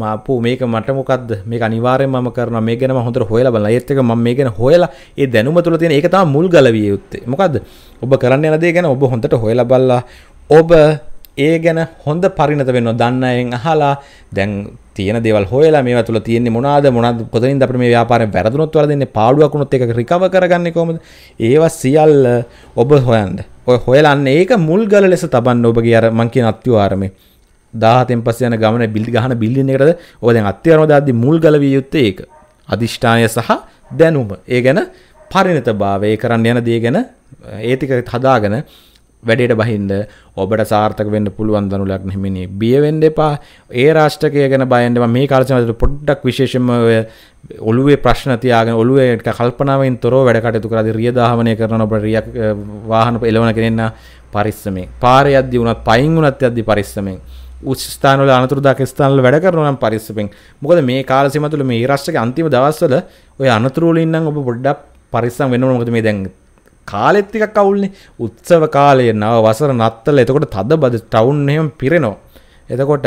[SPEAKER 1] මාපෝ මේක මට මොකක්ද මේක අනිවාර්යෙන් මම කරනවා මේ ගැන මම හොඳට හොයලා බලනවා ඒත් එක මම මේ ගැන හොයලා ඒ දැනුම තුල තියෙන ඒක තමයි මුල් ගල විය යුත්තේ මොකද්ද ඔබ කරන්න යන දේ ගැන ඔබ හොඳට හොයලා බලලා ඔබ ඒ ගැන හොඳ පරිණත වෙන්න දන්නයෙන් අහලා දැන් තියෙන දෙවල් හොයලා මේ තුළ තියෙන්නේ මොනාද මොනද කොතනින්ද අපිට මේ ව්‍යාපාරය වැරදුනොත් වරදින්නේ පාඩුවක් වුණොත් ඒක රිකවර් කරගන්නේ කොහොමද ඒවා සියල්ල ඔබ හොයන්න ඔය හොයලන්නේ ඒක මුල්ගල ලෙස තබන්න ඔබගේ අර මං කියන අත්විවාරමේ දාහතෙන් පස්ස යන ගමන බිල්ි ගහන බිල්ලින්න එකටද ඔය දැන් අත්‍යරම දාද්දි මුල් ගලවිය යුත්තේ ඒක අධිෂ්ඨානය සහ දැනුම ඒ ගැන පරිණත භාවය කරන්න යන දේ ගැන ඒතික හදාගෙන වැඩට බහින්ද ඔබට සාර්ථක වෙන්න පුළුවන් දනුලක් නෙමෙයි. බිය වෙන්න එපා. ඒ රාෂ්ට්‍රකය ගැන බයෙන් මම මේ කාලසටහන පොඩ්ඩක් විශේෂයෙන්ම ඔළුවේ ප්‍රශ්න තියාගෙන ඔළුවේ කල්පනාවෙන් තොරව වැඩ කටයුතු කරද්දී රිය දාහවණය කරන ඔබ රියක් වාහන එලවන කෙනෙන්න පරිස්සමෙන්. පාරේ යද්දී උනත් පයින් උනත් යද්දී පරිස්සමෙන්. ස්ථානවල අනතුරුදායක ස්ථානවල වැඩ කරනවා නම් පරිස්සමෙන්. මොකද මේ කාලසීම තුළ මේ රාෂ්ට්‍රකයේ අන්තිම දවස්වල ওই අනතුරු වලින් නම් ඔබ පොඩ්ඩක් පරිස්සම් වෙන්න ඕන මොකද මේ දැන් කාලෙත් ටිකක් අවුල්නේ උත්සව කාලය නව වසර නත්තල එතකොට තදබද ටවුන් එහෙම පිරෙනවා. එතකොට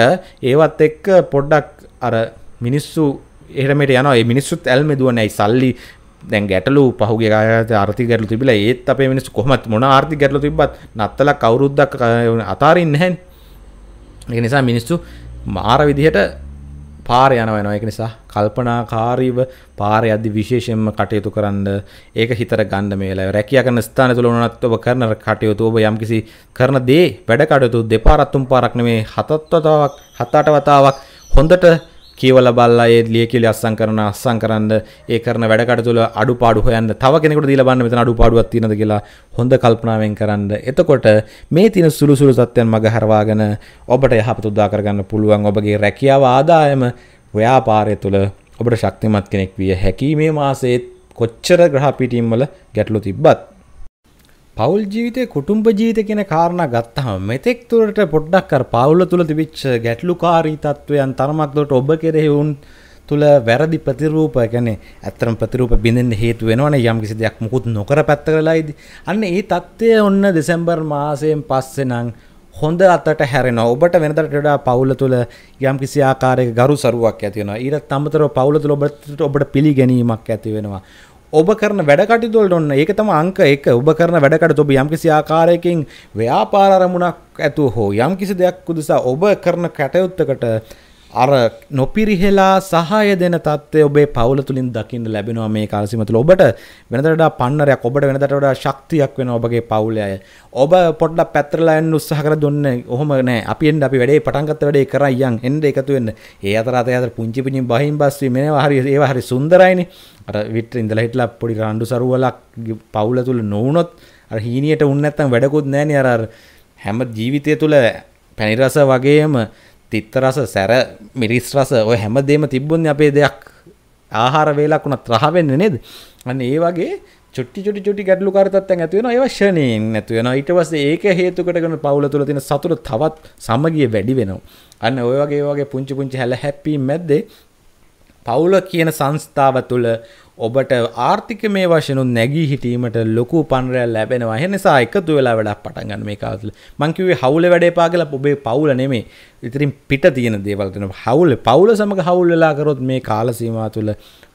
[SPEAKER 1] ඒවත් එක්ක පොඩ්ඩක් අර මිනිස්සු එහෙමට යනවා. ඒ මිනිස්සුත් ඇල්මේ දුවන්නේ. සල්ලි දැන් ගැටලු පහුගේ කාලයට ආර්ථික ගැටලු තිබිලා ඒත් අපේ මිනිස්සු කොහොමත් මොන ආර්ථික ගැටලු තිබ්බත් නත්තලක් අවුරුද්දක් අතාරින්නේ නැහැ. ඒ නිසා මිනිස්සු මාර විදිහට පාර යනවා වෙනවා ඒක නිසා කල්පනාකාරීව පාර යද්දි විශේෂයෙන්ම කටයුතු කරන්න ඒක හිතට ගන්න මේ වෙලාවේ රැකියා කරන ස්ථානය තුල වුණත් ඔබ කරන කටයුතු ඔබ යම්කිසි කරන දේ වැඩ කටයුතු දෙපාරක් තුන් පාරක් නෙමෙයි හතත් වතාවක් හත අට වතාවක් හොඳට කියවල බල්ලා ඒ ලියකිලි අස්සං කරන අස්සං කරන්න ඒ කරන වැඩකට තුළ අඩු පාඩු හොයන්න තව කෙනෙකුට දීලා බලන්න මෙතන අඩු පාඩුවක් තියෙනද කියලා හොඳ කල්පනාවෙන් කරන්න. එතකොට මේ තියෙන සුළු සුළු සත්‍යයන් මග හරවාගෙන ඔබට යහපත උදා කරගන්න පුළුවන් ඔබගේ රැකියාව ආදායම ව්‍යාපාරය තුළ ඔබට ශක්තිමත් කෙනෙක් විය හැකි මේ මාසයේ කොච්චර ග්‍රහ පිටීම් වල ගැටලු තිබ්බත් පවුල් ජීවිතය කුටුම්ප ජීවිත කියෙන කාරණ ගත්තහම මෙතෙක් තුරට පොඩ්ඩක් කර පවුල තුළ තිබිච් ගැටලු කාරීතත්වයන් තරමක්දොට ඔබ කෙරෙහෙවුන් තුළ වැරදි ප්‍රතිරූප ගැනේ ඇතරම් ප්‍රතිරූප බිඳෙන් හේතු වෙනවන යම් කිසි දෙයක් මුකුත් නොකර පැත්තරලයිද අන්න ඒ තත්ත්වය ඔන්න දෙසැම්බර් මාසයෙන් පස්සෙනං හොඳ අතට හැරෙන ඔබට වෙනතටඩ පවුල තුළ යම් කිසි ආකාරය ගරු සරුවක් ඇතිවෙන ඊට තමතර පවුල තුළ ඔබට ඔබට පිළිගැනීමක් ඇති වෙනවා ඔබ කරන වැඩකටිතුවලට ඔන්න ඒක තම අංක එක ඔබ කරන වැඩකට ඔබ යම්කිසි ආකාරයකින් ව්‍යාපාරමුණක් ඇතු හෝ යම් කිසි දෙයක් උදෙසා ඔබ කරන කැටයුත්තකට අර නොපිරිහෙලා සහාය දෙන තත්ත්වය ඔබේ පවුල තුලින් දකින්න ලැබෙනවා මේ කාලසීම තුළ. ඔබට වෙනදට වඩා පන්නරයක්, ඔබට වෙනදට වඩා ශක්තියක් වෙනවා ඔබගේ පවුලේ අය. ඔබ පොඩ්ඩක් පැත්තරලා යන්න උත්සාහ කර දුන්නේ. ඔහොම නෑ. අපි එන්න අපි වැඩේ පටන් ගත්ත වැඩේ කරයි යන්. එන්න එකතු වෙන්න. ඒ අතර අතේ අතර පුංචි පුංචි බහින් බස් වීම මේවා හරි ඒවා හරි සුන්දරයිනේ. අර විතර ඉඳලා හිටලා පොඩි රණ්ඩු සරුවලක් පවුල තුල නොවුනොත් අර හීනියට උන්නේ නැත්තම් වැඩකුත් නෑනේ අර හැම ජීවිතය තුල පැණිරස වගේම තිත්තරස සැර මිරිස් රස ඔය හැමදේම තිබ්බුන් අපේ දෙයක් ආහාර වේලක් වුණත් රහවෙන්නේ නේද අන්න ඒ වගේ චුට්ටි චුටි චුටි ගැටලු කාරතත්තන් ඇති වෙනවා ඒවා ෂණීන් නැති වෙනවා ඊට පස්සේ ඒක හේතුකටගෙන පවුල තුල තියෙන සතුට තවත් සමගිය වැඩි වෙනවා අන්න ඔය වගේ වගේ පුංචි පුංචි හැල හැපි මැද්දේ පවුල කියන සංස්ථාව තුළ ඔබට ආර්ථික මේ වශනුත් නැගී හිටීමට ලොකු පන්රැල් ලැබෙනවා හෙනිසා එකතු වෙලා වැඩක් පටන්ගන්න මේ කාතුල මංකිවේ හවුල වැඩේ පාගල ඔබේ පවුල නෙමේ ඉතිරින් පිට තියෙන දේවල්තන හවුල පවුල සමඟ හවුල්ලලාකරොත් මේ කාලසීමා තුළ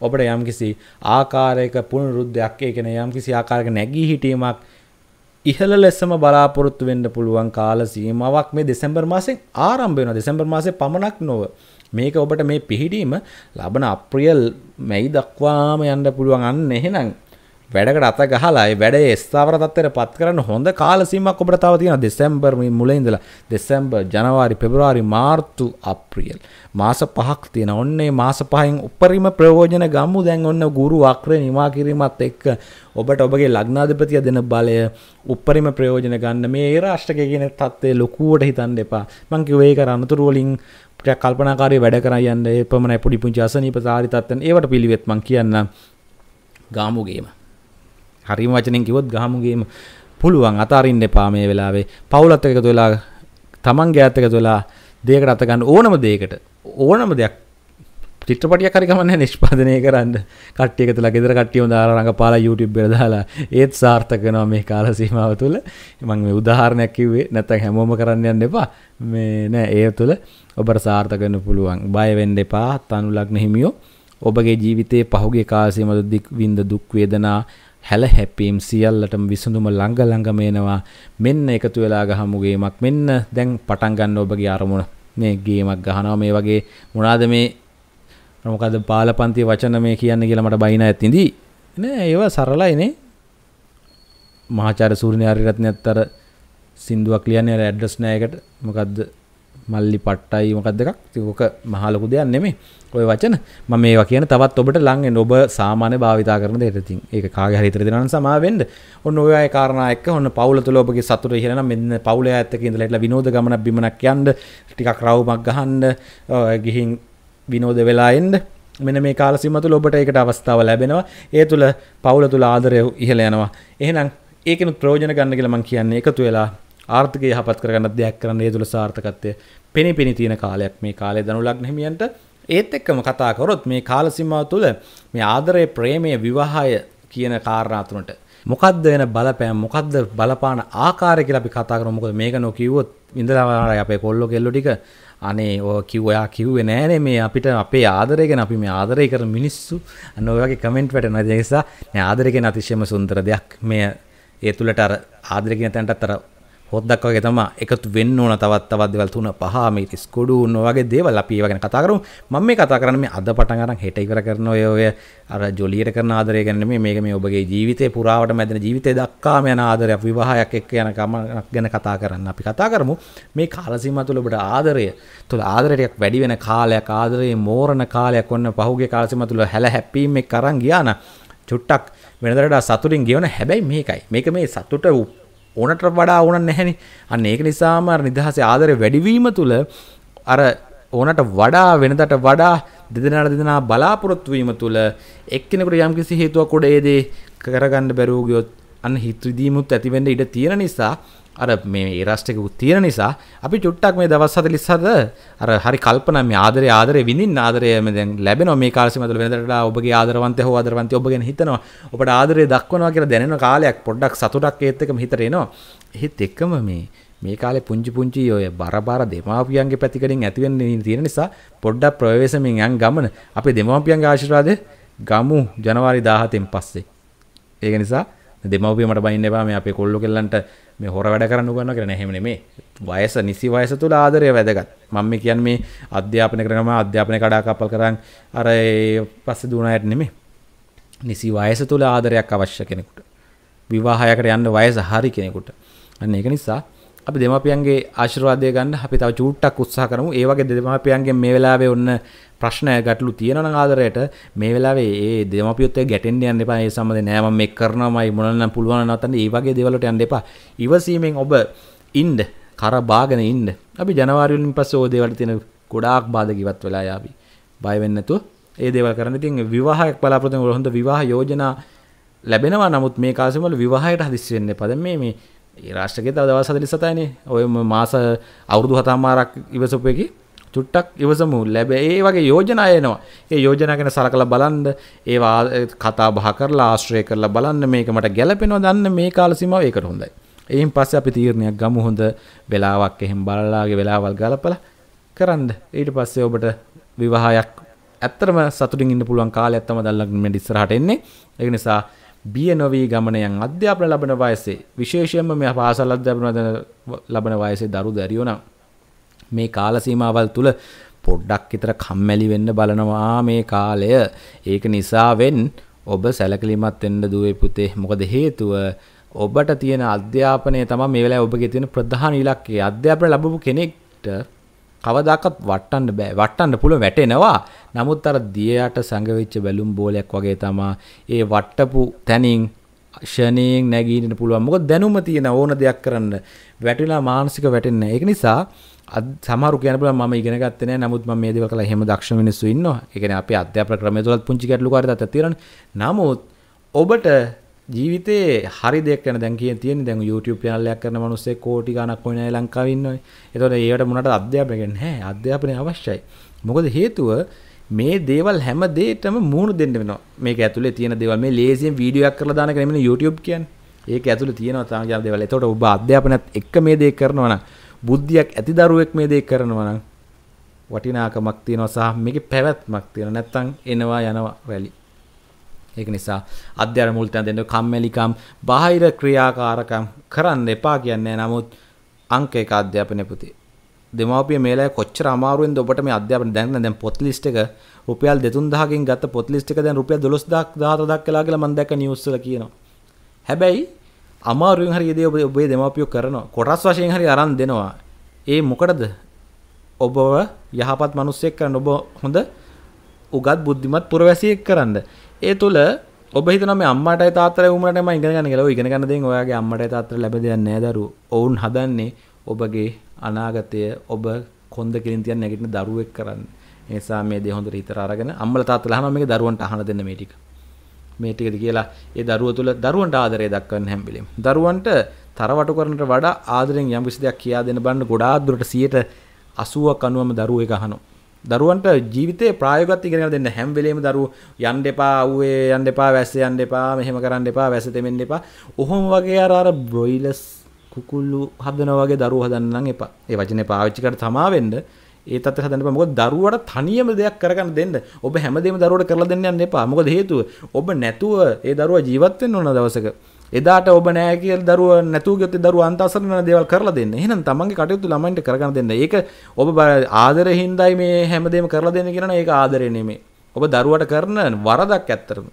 [SPEAKER 1] ඔබට යම්කිසි ආකාරයක පුනරුද්ධයක් ඒකෙන යම්කිසි ආකාරක නැගී හිටීමක් ඉහළ ලෙසම බලාපොරොත්තු වෙන්න පුළුවන් කාල සීමාවක් මේ දෙසැම්බර් මාසේ ආරම්භ වෙනවා දෙසැම්බර් මාසේ පමණක් නොව මේක ඔබට මේ පිහිටීම ලබන අප්‍රියල් මැයි දක්වාම යන්න පුළුවන් අන්න එහෙනම් වැඩකට අත ගහලා ඒ වැඩේ ස්ථාවර තත්ත්වයට පත් කරන්න හොඳ කාල සීමාවක් අපිට තව තියෙනවා දෙසැම්බර් මුලින් ඉඳලා දෙසැම්බර් ජනවාරි පෙබරවාරි මාර්තු අප්‍රේල් මාස පහක් තියෙනවා. ඔන්නේ මාස පහෙන් උපරිම ප්‍රයෝජන ගම්මු දැන් ඔන්න ගුරු වක්‍රේ නිමා කිරීමත් එක්ක ඔබට ඔබගේ ලග්නාධිපතිය දෙන බලය උපරිම ප්‍රයෝජන ගන්න මේ ඒ රාෂ්ටකයේ කියන தත්ත්වය ලොකුවට හිතන්න එපා. මං කිව්වේ ඒක අනතුරු වලින් ටිකක් කල්පනාකාරී වැඩ කරා යන්න ඒ පමණයි පොඩි පුංචි අසනීප සාරිතත්තන් ඒවට පිළිවෙත් මං කියන්න ගාමුගේම හරිම වචනෙන් කිවොත් ගහමුගේම පුළුවන් අතාරින්න එපා මේ වෙලාවේ පවුලත් එක්ක වෙලා තමන්ගේ ඇත් එක්ක වෙලා දෙයකට අත ගන්න ඕනම දෙයකට ඕනම දෙයක් චිත්‍රපටියක් හරි ගමන්නේ නිෂ්පාදනය කරන්න කට්ටිය එකතුලා ගෙදර කට්ටියම දාලා රඟපාලා YouTube එකට දාලා ඒත් සාර්ථක වෙනවා මේ කාල සීමාව තුළ මම මේ උදාහරණයක් කිව්වේ නැත්නම් හැමෝම කරන්න යන්න එපා මේ නෑ ඒ තුළ ඔබට සාර්ථක වෙන්න පුළුවන් බය වෙන්න එපා තනු ලග්න හිමියෝ ඔබගේ ජීවිතයේ පහුගිය කාලයේ මත දික් විඳ දුක් වේදනා හැල හැපීම් සියල්ලටම විසඳුම ළඟ ළඟම එනවා මෙන්න එකතු වෙලා ගහමු ගේමක් මෙන්න දැන් පටන් ගන්න ඔබගේ අරමුණ මේ ගේමක් ගහනවා මේ වගේ මොනවාද මේ මොකද බාලපන්ති වචන මේ කියන්නේ කියලා මට බයින ඇතිඳි නෑ ඒවා සරලයිනේ මහාචාර්ය සූර්ය ආරියරත්නයත් අර සින්දුවක් ලියන්නේ ඇඩ්‍රස් නෑ එකට මොකද්ද මල්ලි පට්ටයි මොකක් දෙකක් තිකෝක මහලොකු දෙයක් නෙමේ ඔය වචන මම මේවා කියන තවත් ඔබට ලංගෙන් ඔබ සාමාන්‍ය භාවිතා කරන දෙයට ඉතින් ඒක කාගේ හරි හිතට දෙනවා සමාවෙන්න ඔන්න ඔය අය කාරණා එක්ක ඔන්න පවුල තුල ඔබගේ සතුට ඉහෙලන මෙන්න පවුල ඇත්ත කියලා හිටලා විනෝද ගමනක් බිමනක් යන්න ටිකක් රවුමක් ගහන්න ගිහින් විනෝද වෙලා එන්න මෙන මේ කාලසිම තුළ ඔබට ඒකට අවස්ථාව ලැබෙනවා ඒ තුළ පවුල තුළ ආදරය ඉහළ යනවා එහෙනම් ඒකනු ප්‍රෝජන ගන්න කියලා මං කියන්නේ එකතු වෙලා ආර්ථිකය යහපත් කරගන්න දෙයක් කරන්න ඒ තුළ සාර්ථකත්වය පෙනි පෙනි තියෙන කාලයක් මේ කාලේ දනු ලග්න හිමියන්ට ඒත් එක්කම කතා කරොත් මේ කාල සීමාව තුළ මේ ආදරය ප්‍රේමය විවාහය කියන කාරණා තුනට මොකද්ද වෙන බලපෑම් මොකද්ද බලපාන ආකාරය කියලා අපි කතා කරමු මොකද මේක නොකියුවොත් ඉඳලාමාරයි අපේ කොල්ලෝ කෙල්ලෝ ටික අනේ ඔය කිව් ඔයා කිව්වේ නෑනේ මේ අපිට අපේ ආදරය ගැන අපි මේ ආදරය කරන මිනිස්සු අන්න ඔය වගේ කමෙන්ට් වැටෙනවා ඒ නිසා මේ ආදරය ගැන අතිශයම සුන්දර දෙයක් මේ ඒ තුලට අර ආදරය කියන තැනටත් අර හොද්දක් වගේ තම එකතු වෙන්න ඕන තවත් තවත් දේවල් තුන පහ මේ ස්කොඩු උන්න වගේ දේවල් අපි ඒව ගැන කතා කරමු මම මේ කතා කරන්නේ මේ අද පටන් අරන් හෙට ඉවර කරන ඔය ඔය අර ජොලියට කරන ආදරය ගැන නෙමෙයි මේක මේ ඔබගේ ජීවිතේ පුරාවට මැදෙන ජීවිතේ දක්වාම යන ආදරයක් විවාහයක් එක්ක යන ගමනක් ගැන කතා කරන්න අපි කතා කරමු මේ කාල සීමාව තුළ ඔබට ආදරය තුළ ආදරය ටිකක් වැඩි වෙන කාලයක් ආදරයේ මෝරණ කාලයක් වන්න පහුගිය කාල සීමාව තුළ හැල හැපීම් එක්ක අරන් ගියා නම් චුට්ටක් වෙනදරට සතුටින් ගෙවන හැබැයි මේකයි මේක මේ සතුට ඕනට වඩා ඕන නැහැනි අන්න ඒක නිසාම අර නිදහසේ ආදරය වැඩිවීම තුළ අර ඕනට වඩා වෙනදට වඩා දෙදෙනාට දෙදෙනා බලාපොරොත්තු වීම තුළ එක්කෙනෙකුට යම්කිසි හේතුවක් උඩ ඒ දේ කරගන්න බැරුව ගියොත් අන්න හිත විදීමුත් ඇතිවෙන්න ඉඩ තියෙන නිසා අර මේ ඒරස්ටක උත්තියෙන නිසා අපි චුට්ටක් මේ දවස් හත ලිස්සද අර හරි කල්පන මේ ආදර ආදර විඳින් ආදරයම දැන් ලැබෙන මේ කාසිමද වෙනදට ඔබගේ ආදරවන්ත හෝ ආදරවන්ත ඔබගෙන හිතනවා ඔබට ආදරය දක්වනවා කියලා දැනෙන කාලයක් පොඩ්ඩක් සතුටක් ඒත් එකම හිතරේනවා එහෙත් එක්කම මේ මේ කාලේ පුංචි පුංචි ඔය බරබර දෙමාපියන්ගේ පැතිකඩින් ඇතිවෙන්න තියෙන නිසා පොඩ්ඩක් ප්‍රවේශමෙන් යන් ගමන අපේ දෙමාපියන්ගේ ආශිර්වාදය ගමු ජනවාරි 17න් පස්සේ ඒක නිසා දෙමව්පිය මට බයින්න එපා මේ අපේ කොල්ලෝ කෙල්ලන්ට මේ හොර වැඩ කරන්න ගන්න කරන හෙමන මේ වයස නිසි වයස තුළ ආදරය වැදගත් මම්ම කියන් මේ අධ්‍යාපන කරනම අධ්‍යාපන කඩාකපල් කරන්න අර පස්ස දුණයට නෙමේ නිසි වයස තුළ ආදරයක් අවශ්‍ය කෙනෙකුට විවාහයකට යන්න වයස හරි කෙනෙකුට අන්න ඒක නිසා අපි දෙමාපියන්ගේ ආශිර්වාදය ගන්න අපි තව චූට්ටක් උත්සාහ කරමු. ඒ වගේ දෙමාපියන්ගෙන් මේ වෙලාවේ ඔන්න ප්‍රශ්න ගැටලු තියෙනවා නම් ආදරයට මේ වෙලාවේ ඒ දෙමාපියොත් එක්ක ගැටෙන්න යන්න එපා. ඒ සම්බන්ධයෙන් නෑ මම මේක කරනවාමයි මොනනම් පුළුවන් නැත්නම් ඒ වගේ දේවල්ට යන්න එපා. ඉවසීමෙන් ඔබ ඉන්න කර බාගෙන ඉන්න. අපි ජනවාරි වලින් පස්සේ ওই දේවල් තියෙන ගොඩාක් බාධක ඉවත් වෙලා යාවි. බය වෙන්න නැතුව ඒ දේවල් කරන්න. ඉතින් විවාහයක් බලාපොරොත්තු වෙන හොඳ විවාහ යෝජනා ලැබෙනවා. නමුත් මේ කාසෙම වල විවාහයට හදිස්සි වෙන්න එපා. දැන් මේ මේ රාශ්ටක තව දවස ලිස්සතයින ඔය මාස අවුරදු හතාමාරක් ඉවසපයකි චුට්ටක් ඉවසමු ලැබ ඒ වගේ යෝජනයනවා ඒ යෝජනගෙන සර කළ බලන්ද ඒවා කතා බහ කරලා ආශ්‍රය කරලා බලන්න මේක මට ගැලපෙනවා දන්න මේ කාලසිම ඒකට හොඳයි එයින් පස්ස අපි තීරණයක් ගමු හොඳ වෙලාවක් එහෙම බලලාගේ වෙලාවල් ගලපල කරන්න ඊට පස්සේ ඔබට විවාහයක් ඇත්තරම සතුටින් ඉන්න පුළුවන් කාලයක් තමයි දැල්ලක් මෙඩිස්සරහට එන්නේ ඒක නිසා බිය නොවී ගමනයන් අධ්‍යාපන ලබන වයසේ විශේෂයෙන්ම මේ පාසල් අධ්‍යාපන ලබන වයසේ දරු දැරියෝ නම් මේ කාල සීමාවල් තුල පොඩ්ඩක් විතර කම්මැලි වෙන්න බලනවා මේ කාලය. ඒක නිසාවෙන් ඔබ සැලකිලිමත් වෙන්න දුවේ පුතේ. මොකද හේතුව ඔබට තියෙන අධ්‍යාපනය තමයි මේ වෙලාවේ ඔබගේ තියෙන ප්‍රධාන ඉලක්කය. අධ්‍යාපන ලැබපු කෙනෙක්ට කවදාකවත් වටන්න බෑ වටන්න පුළුවන් වැටෙනවා නමුත් අර දියට සංගවිච්ච බැලුම් බෝලයක් වගේ තමා ඒ වට්ටපු තැනින් ක්ෂණයෙන් නැගීන්න පුළුවන් මොකද දැනුම තියෙන ඕන දෙයක් කරන්න වැටිලා මානසික වැටෙන්න ඒක නිසා සමහරු කියන බලන්න මම ඉගෙන ගත්තේ නැහැ නමුත් මම මේ දේවල් කළා එහෙම දක්ෂ මිනිස්සු ඉන්නවා ඒ කියන්නේ අපේ අධ්‍යාපන ක්‍රමය තුලත් පුංචි ගැටලු කාර්යයක් තියෙනවා නමුත් ඔබට ජීවිතේ හරි දෙයක් යන දැන් කියන තියෙන දැන් YouTube channel එකක් කරන මිනිස්සේ කෝටි ගණක් හොයන අය ලංකාවේ ඉන්නවනේ. ඒතකොට ඒවට මොනට අධ්‍යාපනය නැහැ. අධ්‍යාපනය අවශ්‍යයි. මොකද හේතුව මේ දේවල් හැම දෙයකටම මූණ දෙන්න වෙනවා. මේක ඇතුලේ තියෙන දේවල් මේ ලේසියෙන් වීඩියෝ එකක් කරලා දාන එක නෙමෙයි YouTube කියන්නේ. ඒක ඇතුලේ තියෙනවා තමයි දේවල්. ඒතකොට ඔබ අධ්‍යාපනයත් එක්ක මේ දේ කරනවා නම් බුද්ධියක් ඇති දරුවෙක් මේ දේ කරනවා නම් වටිනාකමක් තියෙනවා සහ මේකේ පැවැත්මක් තියෙනවා. නැත්තම් එනවා යනවා වැලි. ඒක නිසා අධ්‍යයන මුල් තැන දෙන්න කම්මැලිකම් බාහිර ක්‍රියාකාරකම් කරන්න එපා කියන්නේ නමුත් අංක එක අධ්‍යාපනය පුතේ දෙමාපිය මේලා කොච්චර අමාරුවෙන්ද ඔබට මේ අධ්‍යාපන දැන් දැන් පොත් ලිස්ට් එක රුපියල් 2000කින් ගත්ත පොත් ලිස්ට් එක දැන් රුපියල් 12000ක් 14000ක් කියලා කියලා මම දැක්ක නිවුස් වල කියනවා හැබැයි අමාරුවෙන් හරි ඒ දේ ඔබේ දෙමාපියෝ කරනවා කොටස් වශයෙන් හරි අරන් දෙනවා ඒ මොකටද ඔබව යහපත් මිනිස්සෙක් කරන්න ඔබ හොඳ උගත් බුද්ධිමත් පුරවැසියෙක් කරන්න ඒ තුළ ඔබ හිතන මේ අම්මට තාතර වුමටම ඉගෙනගන්න කියලා ඉගෙන ගන්න දේ ඔයාගේ අම්මට තාතර ලැබ දෙයක් නෑ දරුවෝ. ඔවුන් හදන්නේ ඔබගේ අනාගතය ඔබ කොන්ද කෙලින් තියන්න නැගිටින දරුවෙක් කරන්න. ඒ නිසා මේ දේ හොඳට හිතලා අරගෙන අම්මලා තාත්තලා අහනවා මේක දරුවන්ට අහන දෙන්න මේ ටික. මේ ටිකද කියලා ඒ දරුව තුළ දරුවන්ට ආදරය දක්වන්න හැම වෙලෙම. දරුවන්ට තරවටු කරනට වඩා ආදරෙන් යම් කිසි දෙයක් කියා දෙන්න බන්න ගොඩාක් දුරට 100ට 80ක් 90ම දරුවෝ ඒක අහනවා. දරුවන්ට ජීවිතේ ප්‍රායෝගිකව ඉගෙන දෙන්න හැම වෙලෙම දරුවෝ යන්න එපා අවුවේ යන්න එපා වැස්සේ යන්න එපා මෙහෙම කරන්න එපා වැස්සේ දෙමෙන්න එපා. ඔහොම වගේ අර අර බ්‍රොයිලර්ස් කුකුල්ලු හදනවා වගේ දරුවෝ හදන්න නම් එපා. ඒ වචනේ පාවිච්චි කර තමා වෙන්න ඒ තත්ත්වය හදන්න එපා. මොකද දරුවට තනියම දෙයක් කරගන්න දෙන්න. ඔබ හැමදේම දරුවට කරලා දෙන්න යන්න එපා. මොකද හේතුව ඔබ නැතුව ඒ දරුවා ජීවත් වෙන්න ඕන දවසක එදාට ඔබ නෑ කියලා දරුව නැතුව ගියොත් ඒ දරුව අන්තසරණ වෙන දේවල් කරලා දෙන්න. එහෙනම් තමන්ගේ කටයුතු ළමයින්ට කරගෙන දෙන්න. ඒක ඔබ ආදරෙහිඳයි මේ හැමදේම කරලා දෙන්න කියනවා ඒක ආදරේ නෙමෙයි. ඔබ දරුවට කරන වරදක් ඇත්තටම.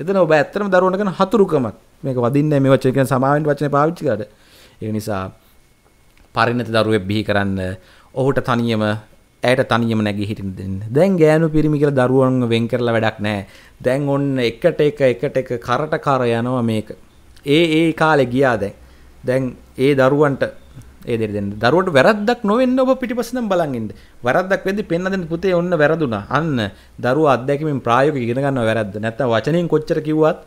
[SPEAKER 1] එතන ඔබ ඇත්තටම දරුවන්ට කරන හතුරුකමක්. මේක වදින්නේ මේ වචන කියන සමාවෙන් වචනේ පාවිච්චි කරාට. ඒ නිසා පරිණත දරුවෙක් බිහි කරන්න ඔහුට තනියම ඇයට තනියම නැගී හිටින්න දෙන්න. දැන් ගෑනු පිරිමි කියලා දරුවන්ව වෙන් කරලා වැඩක් නැහැ. දැන් ඔන්න එකට එක එකට එක කරට කර යනවා මේක. ඒ ඒ කාලෙ ගියා දැන් දැන් ඒ දරුවන්ට ඒ දෙන්න දරුවට වැරද්දක් නොවෙන්න ඔබ පිටිපස්සෙන් බලන් ඉන්න. වැරද්දක් වෙද්දි පෙන්න දෙන්න පුතේ ඔන්න වැරදුනා. අන්න දරුවා අත්දැකීමෙන් ප්‍රායෝගිකව ඉගෙන ගන්නවා වැරද්ද. නැත්තම් වචනෙන් කොච්චර කිව්වත්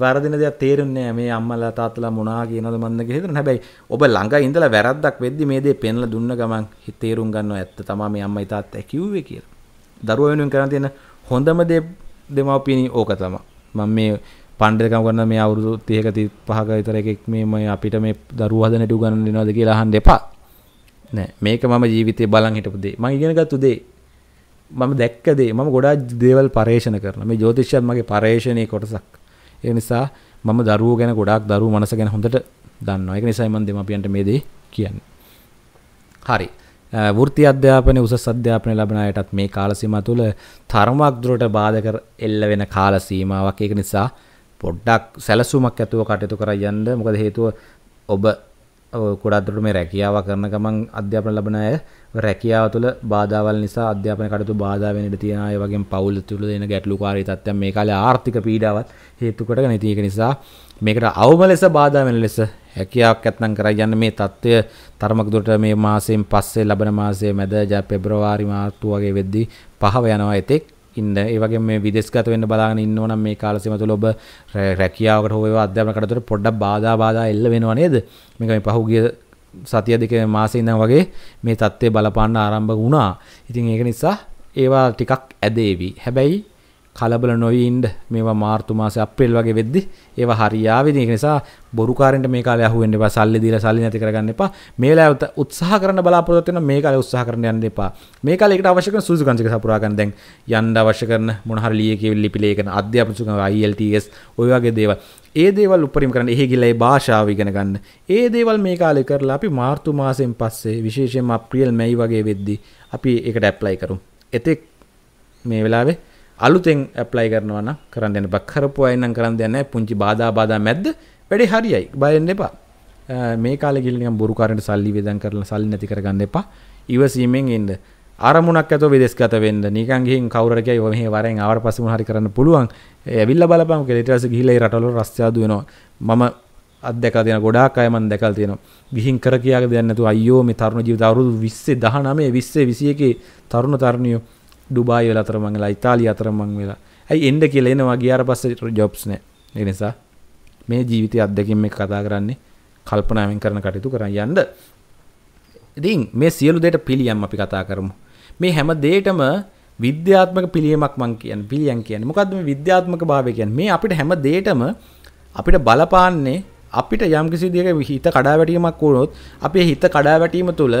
[SPEAKER 1] වැරදින දෙයක් තේරෙන්නේ මේ අම්මලා තාත්තලා මොනා කියනවද මන්ද කියලා හිතන හැබැයි ඔබ ළඟ ඉඳලා වැරද්දක් වෙද්දි මේ දේ පෙන්ලා දුන්න ගමන් තේරුම් ගන්නවා ඇත්ත තමයි මේ අම්මයි තාත්තයි කිව්වේ කියලා. දරුවා වෙනුවෙන් කරන් තියෙන හොඳම දේ දෙමව්පියනි ඕක තමයි. මම මේ පණ්ඩිතකම් කරන මේ අවුරුදු 30ක 35ක විතර එකෙක් මේ මේ අපිට මේ දරුවෝ හදනට උගන්වන්න දෙනවද කියලා අහන්න එපා. නෑ මේක මම ජීවිතේ බලන් හිටපු දේ. මම ඉගෙනගත්තු දේ. මම දැක්ක දේ. මම ගොඩාක් දේවල් පරේෂණ කරනවා. මේ ජ්‍යොතිෂයත් මගේ පරේෂණයේ කොටසක්. ඒ නිසා මම දරුවෝ ගැන ගොඩාක් දරුවෝ මනස ගැන හොඳට දන්නවා. ඒක නිසායි මම දෙමාපියන්ට මේ දේ කියන්නේ. හරි. වෘත්ති අධ්‍යාපනය උසස් අධ්‍යාපනය ලබන අයටත් මේ කාලසීමා තුළ තරමක් දුරට බාධක එල්ල වෙන කාලසීමාවක්. ඒක නිසා පොඩ්ඩක් සැලසුමක් ඇතුව කටයුතු කර යන්න මොකද හේතුව ඔබ ගොඩක්දුරට මේ රැකියාව කරන ගමන් අධ්‍යාපන ලබන අය රැකියාව තුළ බාධාවල් නිසා අධ්‍යාපන කටයුතු බාධා වෙන ඉඩ තියෙන අය වගේම පවුල් තුළ දෙන ගැටලුකාරී තත්ත්වයන් මේ කාලේ ආර්ථික පීඩාවත් හේතු කොටගෙන ඉතින් ඒක නිසා මේකට අවම ලෙස බාධා වෙන ලෙස හැකියාවක් ඇත්නම් කර යන්න මේ தত্ত্বය තරමක දුරට මේ මාසයෙන් පස්සේ ලබන මාසයේ මැද ජා පෙබ්‍රවාරි මාර්තු වගේ වෙද්දී පහව යනවා එතෙක් ඉන්න ඒ වගේ මේ විදෙස්ගත වෙන්න බලාගෙන ඉන්න ඕනම් මේ කාල සීම තුළ ඔබ රැකියාවකට හෝ ඒවා අධ්‍යාපන කටයුතු පොඩ්ඩක් බාධා බාධා එල්ල වෙනවා නේද මේක මේ පහුගිය සතිය දෙක මාසේ ඉඳන් වගේ මේ தත්ත්වය බලපාන්න ආරම්භ වුණා ඉතින් ඒක නිසා ඒවා ටිකක් ඇදේවි හැබැයි කලබල නොවී ඉන්න මේවා මාර්තු මාසේ අප්‍රේල් වගේ වෙද්දි ඒවා හරියාවෙදී ඒක නිසා බොරු කාරෙන්ට මේ කාලේ අහු වෙන්න එපා සල්ලි දීලා සල්ලි නැති කරගන්න එපා මේ වෙලාවට උත්සාහ කරන්න බලාපොරොත්තු වෙන මේ කාලේ උත්සාහ කරන්න යන්න එපා මේ කාලේ ඒකට අවශ්‍ය කරන සුසුකංශක සපුරා ගන්න දැන් යන්න අවශ්‍ය කරන මොන හරි ලියේ කියවිලි පිළේ කරන අධ්‍යාපන සුසුකංශ IELTS ඔය වගේ දේවල් ඒ දේවල් උපරිම කරන්න එහි ගිල්ලා ඒ භාෂාව ඉගෙන ගන්න ඒ දේවල් මේ කාලේ කරලා අපි මාර්තු මාසෙන් පස්සේ විශේෂයෙන්ම අප්‍රේල් මැයි වගේ වෙද්දි අපි ඒකට ඇප්ලයි කරමු එතෙක් මේ වෙලාවේ අලුතෙන් ඇප්ලයි කරනවන කරන්න එන්න බක්කරපු අයන්නම් කරන්න දෙන්න පුංචි බාධා බාධා මැද්ද වැඩි හරියයි බයෙන් එපා මේ කාල ගිල්ලියම් බොරුකාරට සල්ලි වෙදන් කරලා සල්ලි නැති කරගන්න එපා ඉවසීමෙන් එන්න අරමුණක් ඇතෝ විදෙස්ගත වෙන්න නිකන් ගිහින් කවුරු හරි කියව මෙහෙ වරෙන් ආවට පස්සේ මොන හරි කරන්න පුළුවන් ඇවිල්ලා බලපන් කියලා ඊට පස්සේ ගිහිල්ලා ඒ රටවල රස්තියාදු වෙනවා මම අත්දැක තියෙන ගොඩාක් අය මම දැකලා තියෙනවා. ගිහින් කර කියාගේ දෙයක් නැතුව අයියෝ මේ තරුණ ජීවිත අවුරුදු 20 19 20 21 තරුණ තරුණියෝ ඩුබායි වල අතරමං වෙලා ඉතාලිය අතරමං වෙලා ඇයි එන්න කියලා එනවා ගියාට පස්සේ ජොබ්ස් නැහැ ඒ නිසා මේ ජීවිතය අත්දැකීම් මේ කතා කරන්නේ කල්පනාවෙන් කරන කටයුතු කරන් යන්න ඉතින් මේ සියලු දෙයට පිළියම් අපි කතා කරමු මේ හැම දෙයකම විද්‍යාත්මක පිළියමක් මං කියන්නේ පිළියම් කියන්නේ මොකද්ද මේ විද්‍යාත්මක භාවය කියන්නේ මේ අපිට හැම දෙයකම අපිට බලපාන්නේ අපිට යම් කිසි දියක හිත කඩාවැටීමක් වුණොත් අපේ හිත කඩාවැටීම තුළ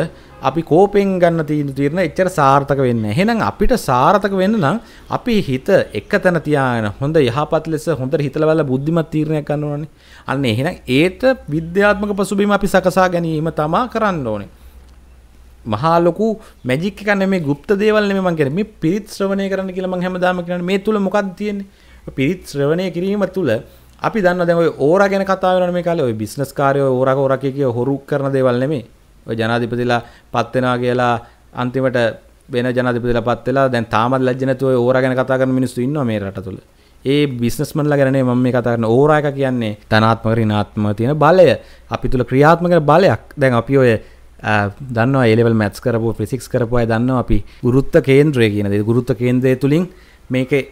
[SPEAKER 1] අපි කෝපෙන් ගන්න තියෙන තීරණ එච්චර සාර්ථක වෙන්න. එහෙනම් අපිට සාර්ථක වෙන්න නම් අපි හිත එක තැන තියාගෙන හොඳ යහපත් ලෙස හොඳට හිතලා බලලා බුද්ධිමත් තීරණයක් ගන්න ඕනේ. අන්න එහෙනම් ඒට විද්‍යාත්මක පසුබිම අපි සකසා ගැනීම තමා කරන්න ඕනේ. මහා ලොකු මැජික් එකක් නෙමෙයි গুপ্ত දේවල් නෙමෙයි මං කියන්නේ මේ පිරිත් ශ්‍රවණය කරන්න කියලා මං හැමදාම කියන්නේ මේ තුල මොකක්ද තියෙන්නේ? පිරිත් ශ්‍රවණය කිරීම තුළ අපි දන්න දැන් ඔය ඕරා ගැන කතා වෙනවනේ මේ කාලේ ඔය බිස්නස් කාර්යෝ ඕරා කෝරා කිය හොරු කරන දේවල් නෙමෙයි. ඔය ජනාධිපතිලා පත් වෙනවා කියලා අන්තිමට වෙන ජනාධිපතිලා පත් වෙලා දැන් තාමත් ලැජ්ජ නැතුව ඔය ඕරා ගැන කතා කරන මිනිස්සු ඉන්නවා මේ රට තුල. ඒ බිස්නස්මන්ලා ගැනේ මම මේ කතා කරන ඕරා එක කියන්නේ ධනාත්මක ඍණාත්මක තියෙන බලය. අපි තුල ක්‍රියාත්මක බලයක්. දැන් අපි ඔය දන්නවා ඒලෙවල් මැත්ස් කරපු ෆිසික්ස් කරපු අය දන්නවා අපි ගුරුත්ව කේන්ද්‍රය කියන දේ. ගුරුත්ව කේන්ද්‍රය තුලින් මේකේ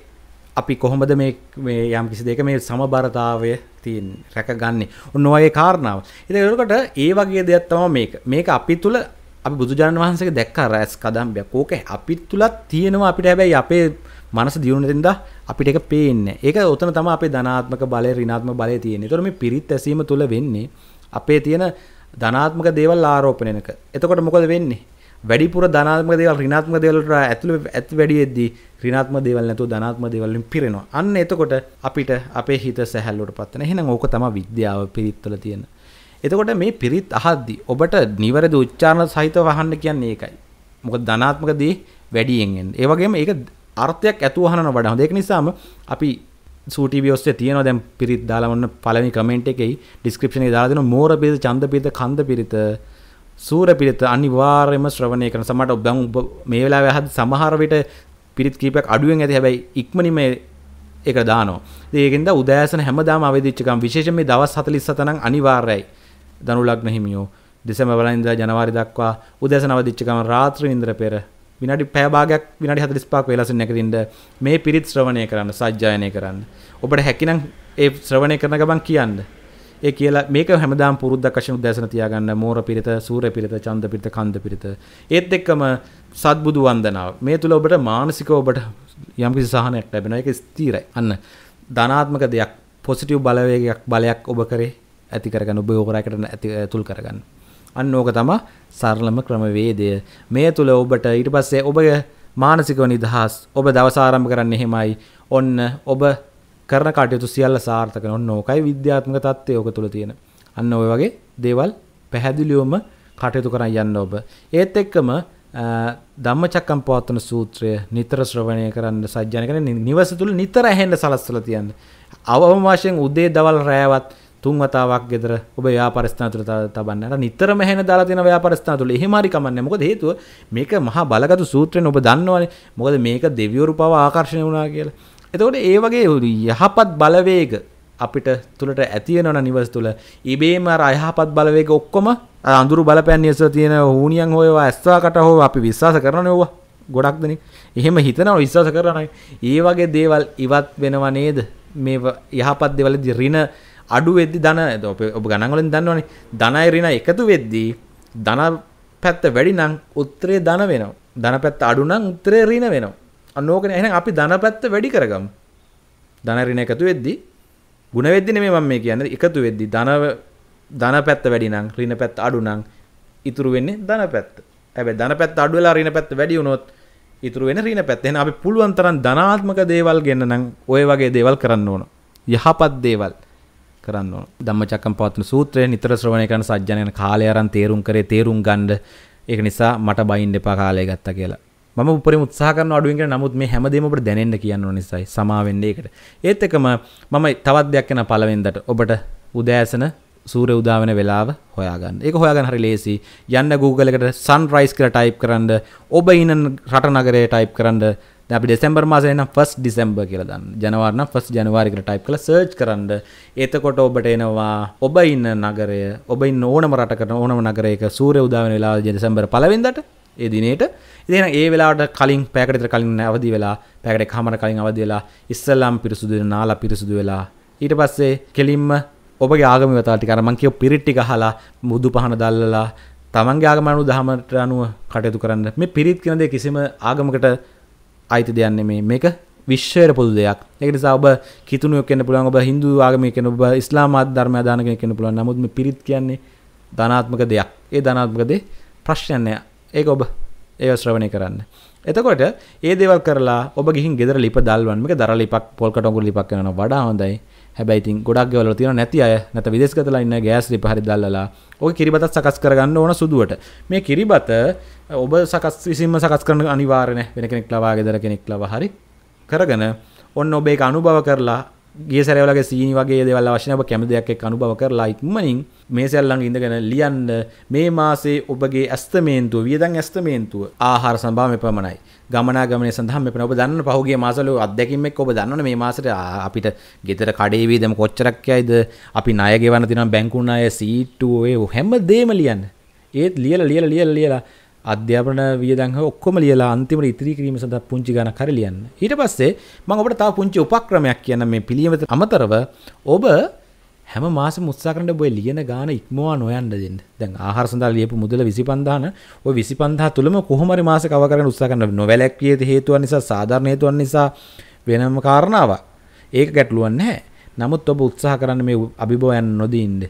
[SPEAKER 1] අපි කොහොමද මේ යම් කිසි දෙක මේ සමබරතාවය තියෙන් රැක ගන්නේ ඔන්නවාගේ කාරණාව එතකට ඒ වගේ දෙයක් තම මේක මේක අපි තුළ අපි බුදුජාණන් වහන්සේ දැක්ක රැස් කදම්බයක් ඕක අපිත් තුළත් තියෙනවා අපිට හැබැයි අපේ මනස දියුණුවෙන්ද අපිට එක පේන්න ඒක ඔතන තම අපේ ධනාත්මක බලය ඍණාත්මක බලය තියෙන්නේ. ඒතකොට මේ පිරිත් ඇසීම තුළ වෙන්නේ අපේ තියෙන ධනාත්මක දේවල් ආරෝපණයනක. එතකොට මොකද වෙන්නේ? වැඩිපුර ධනාත්මක දේවල් ඍණාත්මක දේවල් වලට ඇතුළු ඇත් වැඩිෙද්දී ඍණාත්මක දේවල් නැතුව ධනාත්මක දේවල් වලින් පිරෙනවා. අන්න එතකොට අපිට අපේ හිත සැහැල්ලුවට පත් වෙන. එහෙනම් ඕක තමයි විද්‍යාව පිරිත්වල තියෙන. එතකොට මේ පිරිත් අහද්දී ඔබට නිවැරදි උච්චාරණ සහිතව වහන්න කියන්නේ ඒකයි. මොකද ධනාත්මක දේ වැඩියෙන් එන්නේ. ඒ වගේම ඒක අර්ථයක් ඇතුව අහනන වඩා හොඳ. ඒක නිසාම අපි සූටිවි ඔස්සේ තියෙනවා දැන් පිරිත් දාලා මොන්න පළවෙනි කමෙන්ට් එකේ ඩිස්ක්‍රිප්ෂන් එකේ දාලා දෙනවා මෝර පිරිත, ඡන්ද පිරිත, කන්ද පිරිත සූර පිරිත අනිවාර්යයෙන්ම ශ්‍රවණය කරන සමහරට ඔබ ඔබ මේ වෙලාවේ අහද්දි සමහර විට පිරිත් කීපයක් අඩුවෙන් ඇති හැබැයි ඉක්මනින්ම ඒක දානවා. ඉතින් ඒකෙන්ද උදෑසන හැමදාම අවදිච්ච ගම් විශේෂයෙන් මේ දවස් 47 නම් අනිවාර්යයි. ධනු ලග්න හිමියෝ දෙසැම්බර් වලින්දා ජනවාරි දක්වා උදෑසන අවදිච්ච ගම් රාත්‍රී ඉඳලා පෙර විනාඩි පැය භාගයක් විනාඩි 45ක් වේලාසින් නැගිටින්න මේ පිරිත් ශ්‍රවණය කරන්න සජ්ජායනය කරන්න. ඔබට හැකිනම් ඒ ශ්‍රවණය කරන ගමන් කියන්න. ඒ කියලා මේක හැමදාම පුරුද්දක් වශයෙන් උදෑසන තියාගන්න මෝර පිරිත, සූර්ය පිරිත, චන්ද පිරිත, කන්ද පිරිත. ඒත් එක්කම සත්බුදු වන්දනාව. මේ තුල ඔබට මානසිකව ඔබට යම්කිසි සහනයක් ලැබෙනවා. ඒක ස්ථිරයි. අන්න ධනාත්මක දෙයක්, පොසිටිව් බලවේගයක් බලයක් ඔබ කරේ ඇති කරගන්න ඔබ ඕකරකට ඇති තුල් කරගන්න. අන්න ඕක තමා සරලම ක්‍රමවේදය. මේ තුල ඔබට ඊට පස්සේ ඔබ මානසිකව නිදහස් ඔබ දවස ආරම්භ කරන්න එහෙමයි. ඔන්න ඔබ කරන කටයුතු සියල්ල සාර්ථක නොවන ඕකයි විද්‍යාත්මක தත්ත්වය ඔක තුල තියෙන. අන්න ওই වගේ දේවල් පැහැදිලිවම කටයුතු කරන් යන්න ඔබ. ඒත් එක්කම ධම්මචක්කම් පවත්වන සූත්‍රය නිතර ශ්‍රවණය කරන්න සජ්ජන කරන නිවස තුල නිතර ඇහෙන්න සලස්වලා තියන්න. අවම වශයෙන් උදේ දවල් රැයවත් තුන් වතාවක් ගෙදර ඔබ ව්‍යාපාර ස්ථාන තුල තබන්න. අර නිතරම ඇහෙන දාලා තියෙන ව්‍යාපාර ස්ථාන තුල එහෙම හරි කමන්නේ. මොකද හේතුව මේක මහා බලගත් සූත්‍රයෙන් ඔබ දන්නවනේ. මොකද මේක දෙවිවරු පව ආකර්ෂණය වුණා කියලා. එතකොට ඒ වගේ යහපත් බලවේග අපිට තුළට ඇතිවෙනවන නිවස් තුළ ඉබේම අර අයහපත් බලවේග ඔක්කොම අඳුරු බලපෑන් නිස තියෙන හූනියන් හෝයවා ඇස්වාකට හෝ අපි විශ්වාස කරන ඕවා ගොඩක් දෙනෙක් එහෙම හිතනව විශ්වාස කරනයි ඒ වගේ දේවල් ඉවත් වෙනව නේද මේ යහපත් දේවල්දී ඍණ අඩු වෙද්දි ධන ඔබ ගණන් වලින් දන්නවනේ ධනයි ඍණ එකතු වෙද්දී ධන පැත්ත වැඩි නම් උත්තරේ ධන වෙනවා ධන පැත්ත අඩු නම් උත්තරේ ඍණ වෙනවා අනෝකනේ එහෙනම් අපි ධනපැත්ත වැඩි කරගමු. ධන ඍණ එකතු වෙද්දී ಗುಣ වෙද්දී නෙමෙයි මම මේ කියන්නේ. එකතු වෙද්දී ධන ධනපැත්ත වැඩි නම් ඍණ පැත්ත අඩු නම් ඉතුරු වෙන්නේ ධනපැත්ත. හැබැයි ධනපැත්ත අඩු වෙලා ඍණ පැත්ත වැඩි වුණොත් ඉතුරු වෙන්නේ ඍණ පැත්ත. එහෙනම් අපි පුළුවන් තරම් ධනාත්මක දේවල් ගෙන්න නම් ওই වගේ දේවල් කරන්න ඕන. යහපත් දේවල් කරන්න ඕන. ධම්මචක්කම් පවත්වන සූත්‍රය නිතර ශ්‍රවණය කරන සත්‍යයන් කාලය අරන් තේරුම් කරේ තේරුම් ගන්න. ඒක නිසා මට බයින් එපා කාලය ගත්තා කියලා. මම උපරිම උත්සාහ කරන අඩුවෙන් කියලා නමුත් මේ හැමදේම ඔබට දැනෙන්න කියන නිසායි සමාවෙන්න ඒකට. ඒත් එකම මම තවත් දෙයක් කරන පළවෙනිදට ඔබට උදෑසන සූර්ය උදා වෙන වෙලාව හොයාගන්න. ඒක හොයාගන්න හරි ලේසි. යන්න Google එකට sunrise කියලා type කරන්ද ඔබ ඉන්න රට නගරය type කරන්ද දැන් අපි දෙසැම්බර් මාසේ නම් 1 දෙසැම්බර් කියලා දාන්න. ජනවාරි නම් 1 ජනවාරි කියලා type කරලා search කරන්ද එතකොට ඔබට එනවා ඔබ ඉන්න නගරය ඔබ ඉන්න ඕනම රටකට ඕනම නගරයක සූර්ය උදා වෙන වෙලාව දෙසැම්බර් පළවෙනිදට ඒ දිනේට ඉතින් ඒ වෙලාවට කලින් පැයකට විතර කලින් අවදි වෙලා පැයකට කමර කලින් අවදි වෙලා ඉස්සල්ලාම් පිරිසුදු වෙන නාලා පිරිසුදු වෙලා ඊට පස්සේ කෙලින්ම ඔබගේ ආගම වතාව ටික අර මං කියෝ පිරිට් ටික අහලා මුදු පහන දැල්ලලා තමන්ගේ ආගමනු දහමට අනුව කටයුතු කරන්න මේ පිරිත් කියන දේ කිසිම ආගමකට අයිති දෙයක් නෙමෙයි මේක විශ්වයට පොදු දෙයක්. ඒක නිසා ඔබ කිතුණුවෙක් වෙන්න පුළුවන් ඔබ Hindu ආගමක වෙන්න ඔබ ඉස්ලාම් ආධර්මය දාන කෙනෙක් වෙන්න පුළුවන්. නමුත් මේ පිරිත් කියන්නේ ධනාත්මක දෙයක්. ඒ ධනාත්මක දේ ප්‍රශ්නයක් නෑ. ඒක ඔබ ඒව ශ්‍රවණය කරන්න. එතකොට ඒ දේවල් කරලා ඔබ ගිහින් ගෙදර ලිප දල්වන් මේක දර ලිපක් පොල් කටොඟුරු ලිපක් වෙනවා වඩා හොඳයි. හැබැයි ඉතින් ගොඩක් ගෙවල් තියෙනවා නැති අය නැත්නම් විදේශගතලා ඉන්න ගෑස් ලිප හරි දැල්ලලා ඔය කිරිබතත් සකස් කරගන්න ඕන සුදුවට. මේ කිරිබත ඔබ සකස් විසින්ම සකස් කරන අනිවාර්ය වෙන කෙනෙක් ලවා ගෙදර කෙනෙක් ලවා හරි කරගෙන ඔන්න ඔබ ඒක අනුභව කරලා ගේ සැරවලගේ සීනි වගේ දෙවල් අවශ්‍යනව කැම දෙයක් අනුභව කරලා ඉක්මනින් මේ සැල්ලඟ ඉඳගෙන ලියන්න මේ මාසේ ඔබගේ ඇස්තමේන්තුව වියදන් ඇස්තමේන්තුව ආහාර සම්භාවය පමණයි ගමනා ගමන සඳහම මෙපන ඔබ දන්න පහුගේ මාසලු අත්දැකීමෙක් ඔබ දන්නවනේ මේ මාසෙට අපිට ගෙදර කඩේ වීදම කොච්චරක් යයිද අපි ණය ගෙවන්න තියෙනවා බැංකු ණය සීට්ටු ඔය හැම දෙම ලියන්න ඒත් ලියලා ලියලා ලියලා ලියලා අධ්‍යාපන වියදම් හා ඔක්කොම ලියලා අන්තිමට ඉතිරි කිරීම සඳහා පුංචි ගණක් හරි ලියන්න. ඊට පස්සේ මම ඔබට තව පුංචි උපක්‍රමයක් කියන්න මේ පිළිවෙත අමතරව ඔබ හැම මාසෙම උත්සාහ කරන්න ඔය ලියන ගාන ඉක්මවා නොයන්න දෙන්න. දැන් ආහාර සඳහා ලියපු මුදල 25000 ඔය 25000 තුලම කොහොම හරි මාසෙ කව කරන්න උත්සාහ කරන්න නොවැළැක්විය හේතුවන් නිසා සාධාරණ හේතුවන් නිසා වෙනම කාරණාවක්. ඒක ගැටලුවක් නැහැ. නමුත් ඔබ උත්සාහ කරන්න මේ අභිභවයන් නොදී ඉන්න.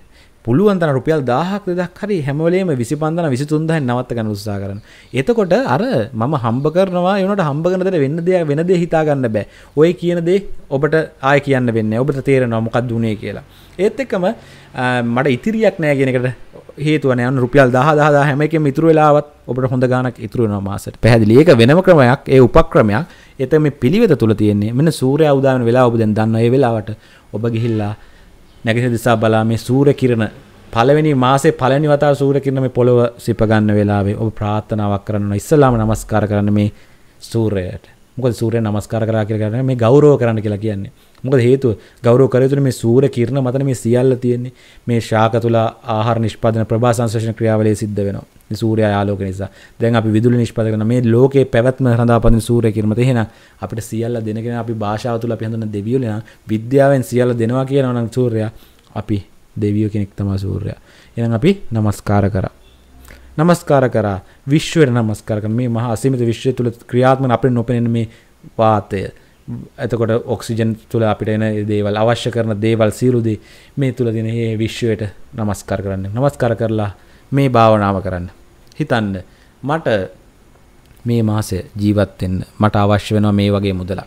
[SPEAKER 1] පුළුවන්තන රුපියල් දාහක් දෙදක් හරි හැමවලේම විසි පන්දන විසි තුන්දහන් නවත්ත ගන්න උත්සා කරන. එතකොට අර මම හම්බ කරනවා එනට හම්බගනදට වෙන්න දෙයක් වෙන දේ හිතාගන්න බෑ ඔය කියන දේ ඔබට ආය කියන්න වෙන්න ඔබට තේරෙනවා මොකක් දුණේ කියලා. ඒත් එක්කම මට ඉතිරියක් නෑ ගෙනකට හේතුවන යන රුපියල් දහදාහ හැම එක මිතුර වෙලාවත් ඔබට හොඳ ගානක් ඉතුරුවෙනවා මාසට පැහැදිලි ඒක වෙනම ක්‍රමයක් ඒ උපක්‍රමයක් එත මේ පිළිවෙත තුළ තියෙන්නේ මෙන්න සූරය අවදාන වෙලා ඔබ දැන් දන්න ඒ වෙලාවට ඔබ ගිහිල්ලා නැගිට දිසා බලා මේ සූර්ය කිරණ පළවෙනි මාසේ පළවෙනි වතාව සූර්ය කිරණ මේ පොළව සිප ගන්න වෙලාවේ ඔබ ප්‍රාර්ථනාවක් කරනවා ඉස්සලාම নমස්කාර කරන්න මේ සූර්යයට. මොකද සූර්යය নমස්කාර කරා කියලා කියන්නේ මේ ගෞරව කරන්න කියලා කියන්නේ. මොකද හේතුව ගෞරව කරයුතුනේ මේ සූර්ය කිරණ මතන මේ සියල්ල තියෙන්නේ මේ ශාක තුල ආහාර නිෂ්පාදන ප්‍රභා සංශ්ලේෂණ ක්‍රියාවලිය සිද්ධ වෙනවා. මේ සූර්යයා ආලෝක නිසා. දැන් අපි විදුලි නිෂ්පාදක කරන මේ ලෝකේ පැවැත්ම හඳාපදින සූර්ය කිරණත් එහෙනම් අපිට සියල්ල දෙනගෙන අපි භාෂාව තුල අපි හඳුනන දෙවියෝ නම් විද්‍යාවෙන් සියල්ල දෙනවා කියනවා නම් සූර්යයා අපි දෙවියෝ කෙනෙක් තමයි සූර්යයා. එහෙනම් අපි নমස්කාර කරා. নমස්කාර කරා විශ්වයට নমස්කාර කරන මේ මහා අසීමිත විශ්වය තුල ක්‍රියාත්මක අපේ නොපෙනෙන මේ වාතය ඇතකොට ඔක්සිජන් තුළ අපිට එන දේවල් අවශ්‍ය කරන දේවල් සියලුදේ මේ තුළ දෙන ඒ විශ්වයට නමස්කාර කරන්න නමස්කාර කරලා මේ භාවනාව කරන්න. හිතන්න මට මේ මාසය ජීවත්වෙන් මට අවශ්‍ය වෙනවා මේ වගේ මුදලා.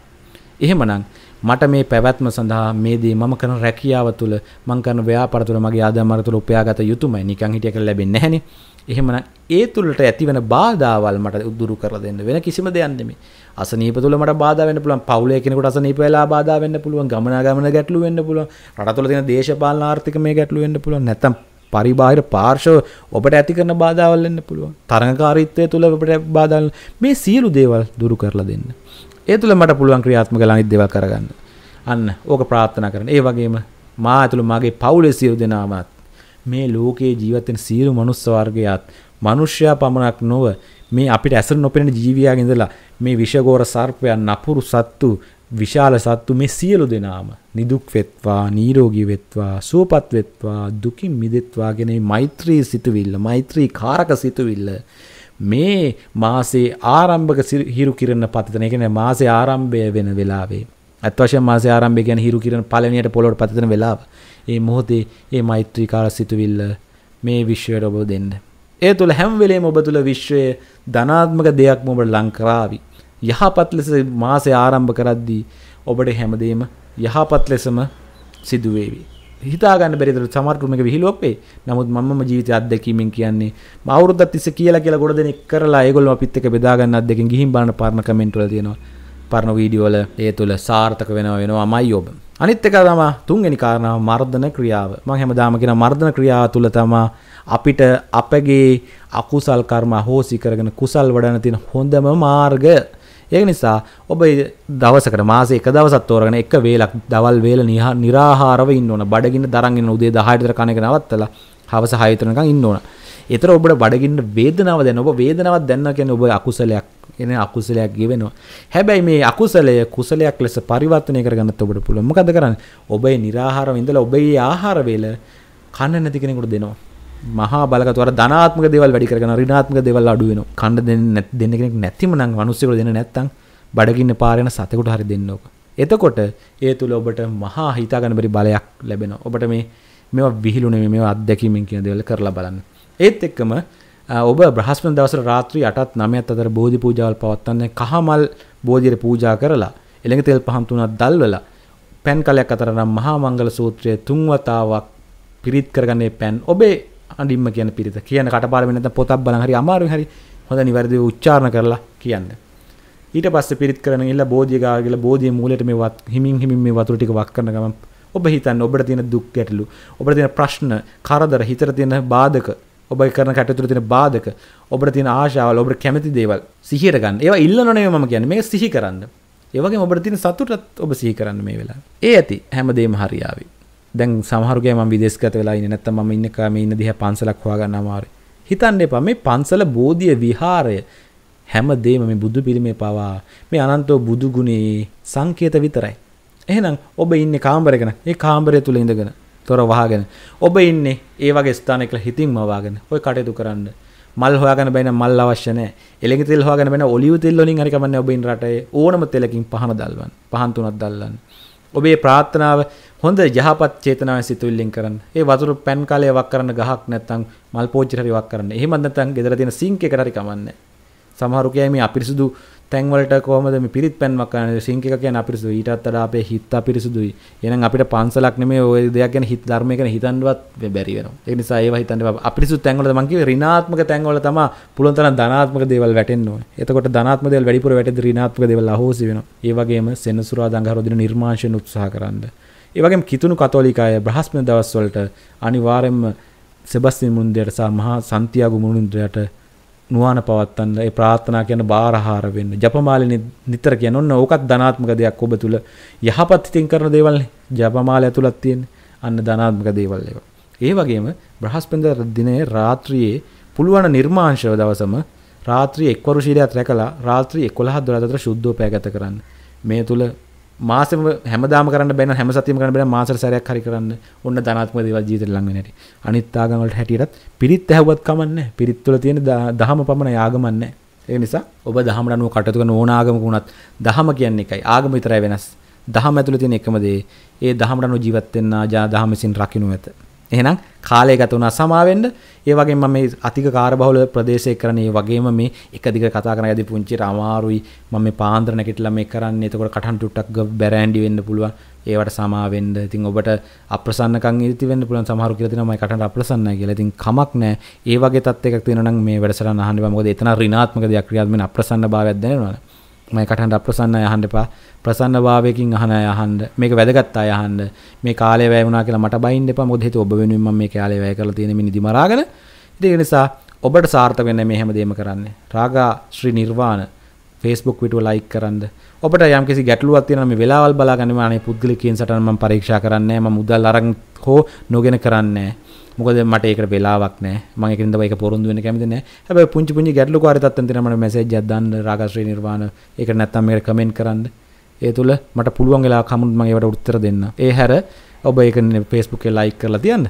[SPEAKER 1] එහෙමනම් මට මේ පැවැත්ම සඳහා මේ දේ මම කරන රැකියාව තුළ මං කරන ව්‍යාපාර තුළ මගේ ආදායම් මාර්ග තුළ උපයාගත යුතුමයි. නිකන් හිටිය කියලා ලැබෙන්නේ නැහනේ. එහෙමන ඒ තුළට ඇතිවන බාධාවල් මට උදුරු කර දෙන්න වෙන කිසිම දෙයන්නෙමේ අසනීප තුළ මට බාධා වෙන්න පුළුවන් පවුලේ කෙනෙකුට අසනීප වෙලා බාධා වෙන්න පුළුවන් ගමනාගමන ගැටලු වෙන්න පුළුවන් රට තුළ තියෙන දේශපාලන ආර්ථිකමය ගැටලු වෙන්න පුළුවන් නැත්නම් පරිබාහිර පාර්ශව ඔබට ඇති කරන බාධාවල් වෙන්න පුළුවන් තරඟකාරීත්වය තුළ ඔබට බාධා මේ සියලු දේවල් දුරු කරලා දෙන්න ඒ තුළ මට පුළුවන් ක්‍රියාත්මක වෙලා අනිත් දේවල් කරගන්න අන්න ඕක ප්‍රාර්ථනා කරන ඒ වගේම මා ඇතුළු මගේ පවුලේ සියලු දෙනාමත් මේ ලෝකේ ජීවත් වෙන සියලු මනුස්ස වර්ගයාත් මිනිස්සයා පමණක් නොව මේ අපිට ඇසර නොපෙනෙන ජීවියාගෙන ඉඳලා මේ විෂගෝර සර්පයන් නපුරු සත්තු විශාල සත්තු මේ සියලු දෙනාම නිදුක් වෙත්වා නිරෝගී වෙත්වා සුවපත් වෙත්වා දුකින් මිදෙත්වා කියන මෛත්‍රී සිතුවිල්ල මෛත්‍රී කාරක සිතුවිල්ල මේ මාසේ ආරම්භක හිරු කිරණ පතිතන ඒ කියන්නේ මාසේ ආරම්භය වෙන වෙලාවේ අත් වශයෙන් මාසේ ආරම්භය කියන්නේ හිරු කිරණ පළවෙනියට පොළොවට පතිතන වෙලාව ඒ මොහොතේ ඒ මෛත්‍රී කාර සිතුවිල්ල මේ විශ්වයට ඔබ දෙන්න. ඒ තුළ හැම වෙලේම ඔබ තුළ විශ්වය ධනාත්මක දෙයක්ම ඔබට ලං කරાવી. යහපත් ලෙස මාසය ආරම්භ කරද්දී ඔබට හැමදේම යහපත් ලෙසම සිදු වේවි. හිතාගන්න බැරිතර සමර්පමක විහිලුවක් වේ. නමුත් මමම ජීවිතය අත්දැකීමෙන් කියන්නේ අවුරුද්දක් තිස්සේ කියලා කියලා ගොඩ දෙනෙක් කරලා ඒගොල්ලෝ අපිත් එක්ක බෙදා ගන්න අත්දැකීම් ගිහින් බලන පාරණ කමෙන්ට් වල තියෙනවා. පරණ වීඩියෝල ඒ තුළ සාර්ථක වෙන වෙනවා මයි ඔබ. අනිත් එක තමා තුන්ගනි කාරණාව මර්ධන ක්‍රියාව මං හැමදාම කියෙන මර්ධන ක්‍රියාව තුළ තමා අපිට අපගේ අකුසල් කර්ම හෝසි කරගෙන කුසල් වඩන තියෙන හොඳම මාර්ග ඒක නිසා ඔබ දවසකට මාසේ එක දවසක් තෝරගෙන එක වේලක් දවල් වේල නිරාහාරව ඉන්න ඕන බඩගින්න දරන් ඉන්න උදේ 10ට විතර කන එක නවත්තලා හවස 6 විතර නිකන් ඉන්න ඕන ඒතර ඔබට බඩගින්න වේදනාව දැන ඔබ වේදනාවක් දැනනවා කියන්නේ ඔබ අකුසලයක් එන අකුසලයක් ගෙවෙනවා. හැබැයි මේ අකුසලය කුසලයක් ලෙස පරිවර්තනය කරගන්නත් ඔබට පුළුවන්. මොකද කරන්නේ? ඔබේ निराහාරව ඉඳලා ඔබේ ආහාර වේල කන්න නැති කෙනෙකුට දෙනවා. මහා බලගත අර ධනාත්මක දේවල් වැඩි කරගෙන ඍණාත්මක දේවල් අඩු වෙනවා. කන්න දෙන්නේ දෙන්න කෙනෙක් නැතිම නම් මිනිස්සුන්ට දෙන්න නැත්තම් බඩගින්න පාරේන සතෙකුට හරි දෙන්න ඕක. එතකොට ඒ තුළ ඔබට මහා හිතාගන්න බැරි බලයක් ලැබෙනවා. ඔබට මේ මේවා විහිළුනේ මේවා අත්දැකීමෙන් කියන දේවල් කරලා බලන්න. ඒත් එක්කම ඔබ බ්‍රහස්පන දවසර රාත්‍රී අටත් නමයත් අතර බෝධි පූජාවල් පවත්වන්නේ කහමල් බෝධියට පූජා කරලා එළඟ තෙල් පහන් තුනක් දැල්වලා පැන් කලයක් අතර නම් මහා මංගල සූත්‍රයේ තුන් වතාවක් පිරිත් කරගන්නේ පැන් ඔබේ අඳින්ම කියන පිරිත කියන කටපාඩම නැත්නම් පොතක් බලන් හරි අමාරුයි හරි හොඳ නිවැරදිව උච්චාරණ කරලා කියන්න. ඊට පස්සේ පිරිත් කරන ගිහලා බෝධිය ගාව ගිහලා බෝධිය මූලයට මේ වත් හිමින් හිමින් මේ වතුර ටික වක් කරන ගමන් ඔබ හිතන්නේ ඔබට තියෙන දුක් ගැටලු, ඔබට තියෙන ප්‍රශ්න, කරදර, හිතට තියෙන බාධක ඔබ කරන කටතුර තින බාධක ඔබට තින ආශාවල ඔබට කැමති දේවල් සිහියට ගන්න ඒවා ඉල්ලනොනේ මම කියන්නේ මේක සිහි කරන්න ඒ වගේම ඔබට තියෙන සතුටත් ඔබ සිහි කරන්න මේ වෙලාවේ ඒ ඇති හැමදේම හරියාවි දැන් සමහරුගේ මම විදේශගත වෙලා ඉන්නේ නැත්නම් මම ඉන්න කාමේ ඉන්න දිහා පන්සලක් හොයාගන්න අමාරුයි හිතන්න එපා මේ පන්සල බෝධිය විහාරය හැමදේම මේ බුදු පිළිමේ පවා මේ අනන්තෝ බුදු ගුණේ සංකේත විතරයි එහෙනම් ඔබ ඉන්නේ කාමරයක නේ ඒ කාමරය තුල ඉඳගෙන තොර වහගෙන ඔබ ඉන්නේ ඒ වගේ ස්ථානයක හිතින් මවාගෙන ඔය කටයුතු කරන්න මල් හොයාගෙන බැන මල් අවශ්‍ය නැහැ එළඟ තෙල් හොයාගෙන බැන ඔලිව් තෙල් වලින් හරි කමන්නේ ඔබ ඉන්න රටේ ඕනම තෙලකින් පහන දැල්වන්න පහන් තුනක් දැල්වන්න ඔබේ ප්‍රාර්ථනාව හොඳ යහපත් චේතනාවෙන් සිතුවිල්ලෙන් කරන්න. ඒ වතුර පැන් කාලේ වක් කරන්න ගහක් නැත්නම් මල් පෝච්චියට හරි වක් කරන්න. එහෙම නැත්නම් ගෙදර තියෙන සිංක් එකට හරි කමන්නේ. සමහරු කියයි මේ අපිරිසුදු තැන්වලට කොහමද මේ පිරිත් පැන්මක් කරන්නේ සිංක් එක කියන්නේ අපිරිසුදු ඊටත් වඩා අපේ හිත අපිරිසුදුයි එහෙනම් අපිට පන්සලක් නෙමෙයි ওই දෙයක් ගැන හිත ධර්මය ගැන හිතන්නවත් බැරි වෙනවා ඒ නිසා ඒවා හිතන්න එපා අපිරිසුදු තැන්වල මම කිව්වේ ඍණාත්මක තැන්වල තමයි පුළුවන් තරම් ධනාත්මක දේවල් වැටෙන්න ඕනේ එතකොට ධනාත්මක දේවල් වැඩිපුර වැටෙද්දී ඍණාත්මක දේවල් අහෝසි වෙනවා ඒ වගේම සෙනසුරාදා අඟහරු දින නිර්මාංශයෙන් උත්සාහ කරන්න ඒ වගේම කිතුණු කතෝලික අය බ්‍රහස්පති දවස්වලට අනිවාර්යයෙන්ම සෙබස්තින් මුන්දේට සහ මහා සන්තියාගෝ මුන්දේට නුවණ පවත්තන්න ඒ ප්‍රාර්ථනා කියන බාරහාර වෙන්න ජපමාලේ නිතර කියන ඔන්න ඕකත් ධනාත්මක දෙයක් ඔබ තුල යහපත් හිතින් කරන දේවල්නේ ජපමාල ඇතුළත් තියෙන අන්න ධනාත්මක දේවල් ඒවා ඒ වගේම බ්‍රහස්පතින්දා දිනේ රාත්‍රියේ පුළුවන් නිර්මාංශව දවසම රාත්‍රියේ එක්වරු ශීලයක් රැකලා රාත්‍රී 11 12 අතර සුද්ධෝපය ගත කරන්න මේ තුල මාසෙම හැමදාම කරන්න බැන හැම සතියම කරන්න බැන මාසෙට සැරයක් හරි කරන්න ඔන්න ධනාත්මක දේවල් ජීවිතේ ලඟ වෙන හැටි අනිත් ආගම් වලට හැටියටත් පිරිත් ඇහුවත් කමන්නේ පිරිත් වල තියෙන දහම පමණ ආගමක් නැහැ ඒ නිසා ඔබ දහමට අනුව කටයුතු කරන ඕන ආගමක වුණත් දහම කියන්නේ එකයි ආගම විතරයි වෙනස් දහම ඇතුළේ තියෙන එකම දේ ඒ දහමට අනුව ජීවත් වෙන්න ආ දහම විසින් රකින්න ඇත එහෙනම් කාලය ගත වුණා සමාවෙන්න. ඒ වගේම මම මේ අතික කාර්යබහුල ප්‍රදේශයක කරන ඒ වගේම මේ එක දිගට කතා කරන යදී පුංචිට අමාරුයි. මම මේ පාන්දර නැගිටලා මේ කරන්නේ. එතකොට කටහඬ ටුට්ටක් බැරෑන්ඩි වෙන්න පුළුවන්. ඒවට සමා වෙන්න. ඉතින් ඔබට අප්‍රසන්නකම් ඉති වෙන්න පුළුවන්. සමහරු කියලා දෙනවා මම කටහඬ අප්‍රසන්නයි කියලා. ඉතින් කමක් නැහැ. ඒ වගේ තත්ත්වයක් තියෙනවා නම් මේ වැඩසටහන අහන්න බෑ. මොකද එතන ඍණාත්මක දෙයක් ක්‍රියාත්මක අප්‍රසන්න භාවයක් දැනෙනවා. මේ කටහඬ අප්‍රසන්නය අහන්න එපා. ප්‍රසන්න භාවයකින් අහන අය අහන්න. මේක වැදගත් අය අහන්න. මේ කාලය වැය වුණා කියලා මට බයින්න එපා. මොකද හේතුව ඔබ වෙනුවෙන් මම මේ කාලය වැය කරලා තියෙන මිනිදි මරාගෙන. ඉතින් ඒ නිසා ඔබට සාර්ථක වෙන්න මේ හැමදේම කරන්න. රාගා ශ්‍රී නිර්වාණ Facebook විඩියෝ ලයික් කරන්න. ඔබට යම්කිසි ගැටලුවක් තියෙනවා මේ වෙලාවල් බලාගන්න මම අනේ පුද්ගලිකයෙන් සටහන් මම පරීක්ෂා කරන්නේ නැහැ. මම මුදල් අරන් හෝ නොගෙන කරන්නේ නැහැ. මොකද මට ඒක වෙලාවක් නෑ මම ඒක නිසා ඒක පොරොන්දු වෙන්න කැමති නෑ හැබැයි පුංචි පුංචි ගැටලු කාරී තත්ත්වෙන් තියෙන මට මැසේජ් එකක් දාන්න රාගශ්‍රී නිර්වාණ ඒකට නැත්තම් මේකට කමෙන්ට් කරන්න ඒ තුල මට පුළුවන් වෙලාවක හමුත් මම ඒවට උත්තර දෙන්න ඒ හැර ඔබ ඒක Facebook එකේ ලයික් කරලා තියන්න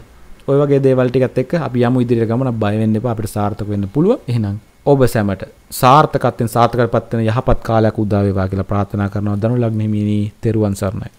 [SPEAKER 1] ඔය වගේ දේවල් ටිකත් එක්ක අපි යමු ඉදිරියට ගමනක් බය වෙන්න එපා අපිට සාර්ථක වෙන්න පුළුවන් එහෙනම් ඔබ සැමට සාර්ථකත්වයෙන් සාර්ථකත්වයෙන් යහපත් කාලයක් උදා වේවා කියලා ප්‍රාර්ථනා කරනවා දනුලග්න හිමිනී තෙරුවන් සරණයි